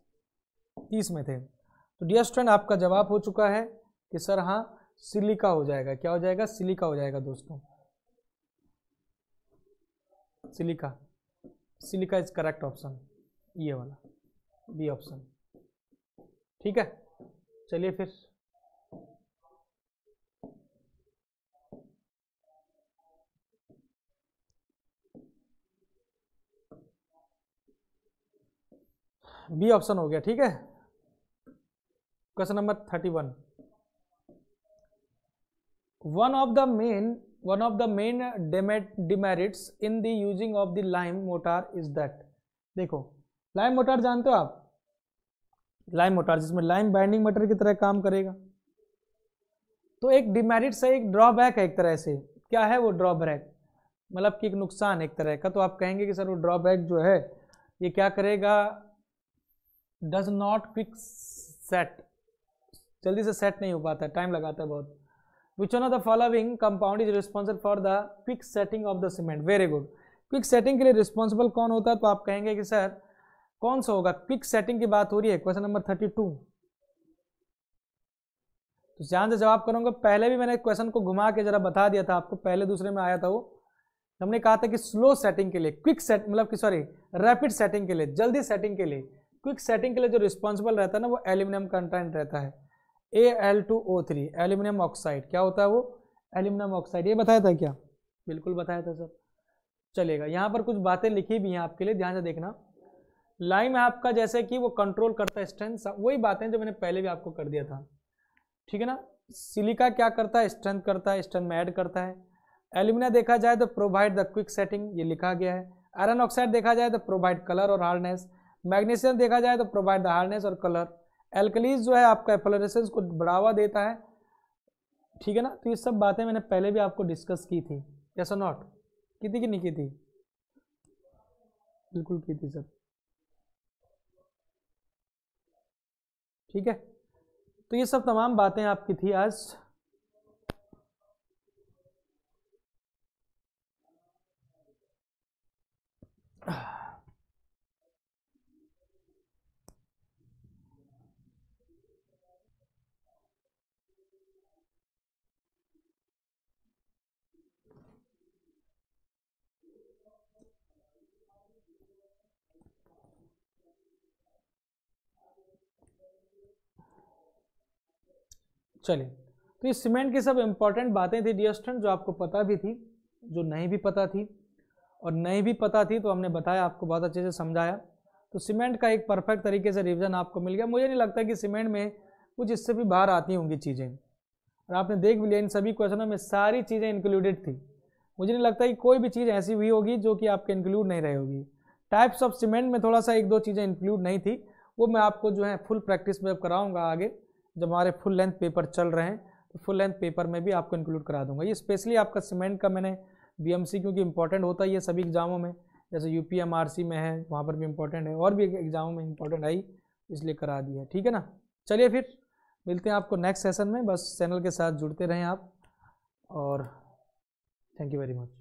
तीस में थे तो डियर स्टूडेंट आपका जवाब हो चुका है कि सर हाँ सिलिका हो जाएगा क्या हो जाएगा सिलिका हो जाएगा दोस्तों silica silica is correct option ये वाला बी ऑप्शन ठीक है चलिए फिर बी ऑप्शन हो गया ठीक है question number thirty one one of the main one of the main demerit, demerits in the using of the lime mortar is that देखो लाइम मोटार जानते हो आप लाइम मोटार जिसमें लाइम बाइंडिंग मटर की तरह काम करेगा तो एक डिमेरिट्स है एक ड्रॉबैक है एक तरह से क्या है वो ड्रॉबैक मतलब कि एक नुकसान एक तरह का तो आप कहेंगे कि सर वो ड्रॉबैक जो है ये क्या करेगा डज नॉट क्विक सेट जल्दी से सेट नहीं हो पाता टाइम लगाता है बहुत विच one of the following compound is responsible for the quick setting of the cement very good quick setting के लिए रिस्पॉन्सिबल कौन होता है तो आप कहेंगे कि सर कौन सा होगा क्विक सेटिंग की बात हो रही है क्वेश्चन नंबर थर्टी टू तो ध्यान से जवाब करूंगा पहले भी मैंने क्वेश्चन को घुमा के जरा बता दिया था आपको पहले दूसरे में आया था वो हमने कहा था कि स्लो सेटिंग के लिए क्विक सेट मतलब कि सॉरी रैपिड सेटिंग के लिए जल्दी सेटिंग के लिए क्विक सेटिंग के लिए जो रिस्पॉन्सिबल रहता है ना वो एल्यूमिनियम कंटेंट रहता है A L two O three aluminium oxide क्या होता है वो एल्यूमिनियम ऑक्साइड ये बताया था क्या बिल्कुल बताया था सर चलेगा यहाँ पर कुछ बातें लिखी भी हैं आपके लिए ध्यान से देखना लाइम है आपका जैसे कि वो कंट्रोल करता है स्ट्रेंथ वही बातें जो मैंने पहले भी आपको कर दिया था ठीक है ना सिलिका क्या करता है स्ट्रेंथ करता है स्ट्रेंथ में ऐड करता है एल्यूमिना देखा जाए तो प्रोवाइड द क्विक सेटिंग ये लिखा गया है आयरन ऑक्साइड देखा जाए तो प्रोवाइड कलर और हार्डनेस मैग्नीशियम देखा जाए तो प्रोवाइड द हार्डनेस और कलर एल्कलीज जो है आपका एफ्लोरेसेंस को बढ़ावा देता है ठीक है ना तो ये सब बातें मैंने पहले भी आपको डिस्कस की थी कैसा नॉट की थी कि नहीं की थी बिल्कुल की थी सर ठीक है तो ये सब तमाम बातें आपकी थी आज चलिए तो ये सीमेंट की सब इम्पॉर्टेंट बातें थी डियर स्टूडेंट जो आपको पता भी थी जो नहीं भी पता थी और नहीं भी पता थी तो हमने बताया आपको बहुत अच्छे से समझाया तो सीमेंट का एक परफेक्ट तरीके से रिविज़न आपको मिल गया मुझे नहीं लगता कि सीमेंट में कुछ इससे भी बाहर आती होंगी चीज़ें और आपने देख भी लिया इन सभी क्वेश्चनों में सारी चीज़ें इंक्लूडेड थी मुझे नहीं लगता कि कोई भी चीज़ ऐसी हुई होगी जो कि आपके इंक्लूड नहीं रही होगी टाइप्स ऑफ सीमेंट में थोड़ा सा एक दो चीज़ें इंक्लूड नहीं थी वो मैं आपको जो है फुल प्रैक्टिस में कराऊंगा आगे जब हमारे फुल लेंथ पेपर चल रहे हैं तो फुल लेंथ पेपर में भी आपको इंक्लूड करा दूंगा ये स्पेशली आपका सीमेंट का मैंने बी क्योंकि इंपॉर्टेंट होता है ये सभी एग्ज़ामों में जैसे यू में है वहाँ पर भी इंपॉर्टेंट है और भी एग्ज़ामों में इंपॉर्टेंट आई इसलिए करा दिया ठीक है ना चलिए फिर मिलते हैं आपको नेक्स्ट सेशन में बस चैनल के साथ जुड़ते रहें आप और थैंक यू वेरी मच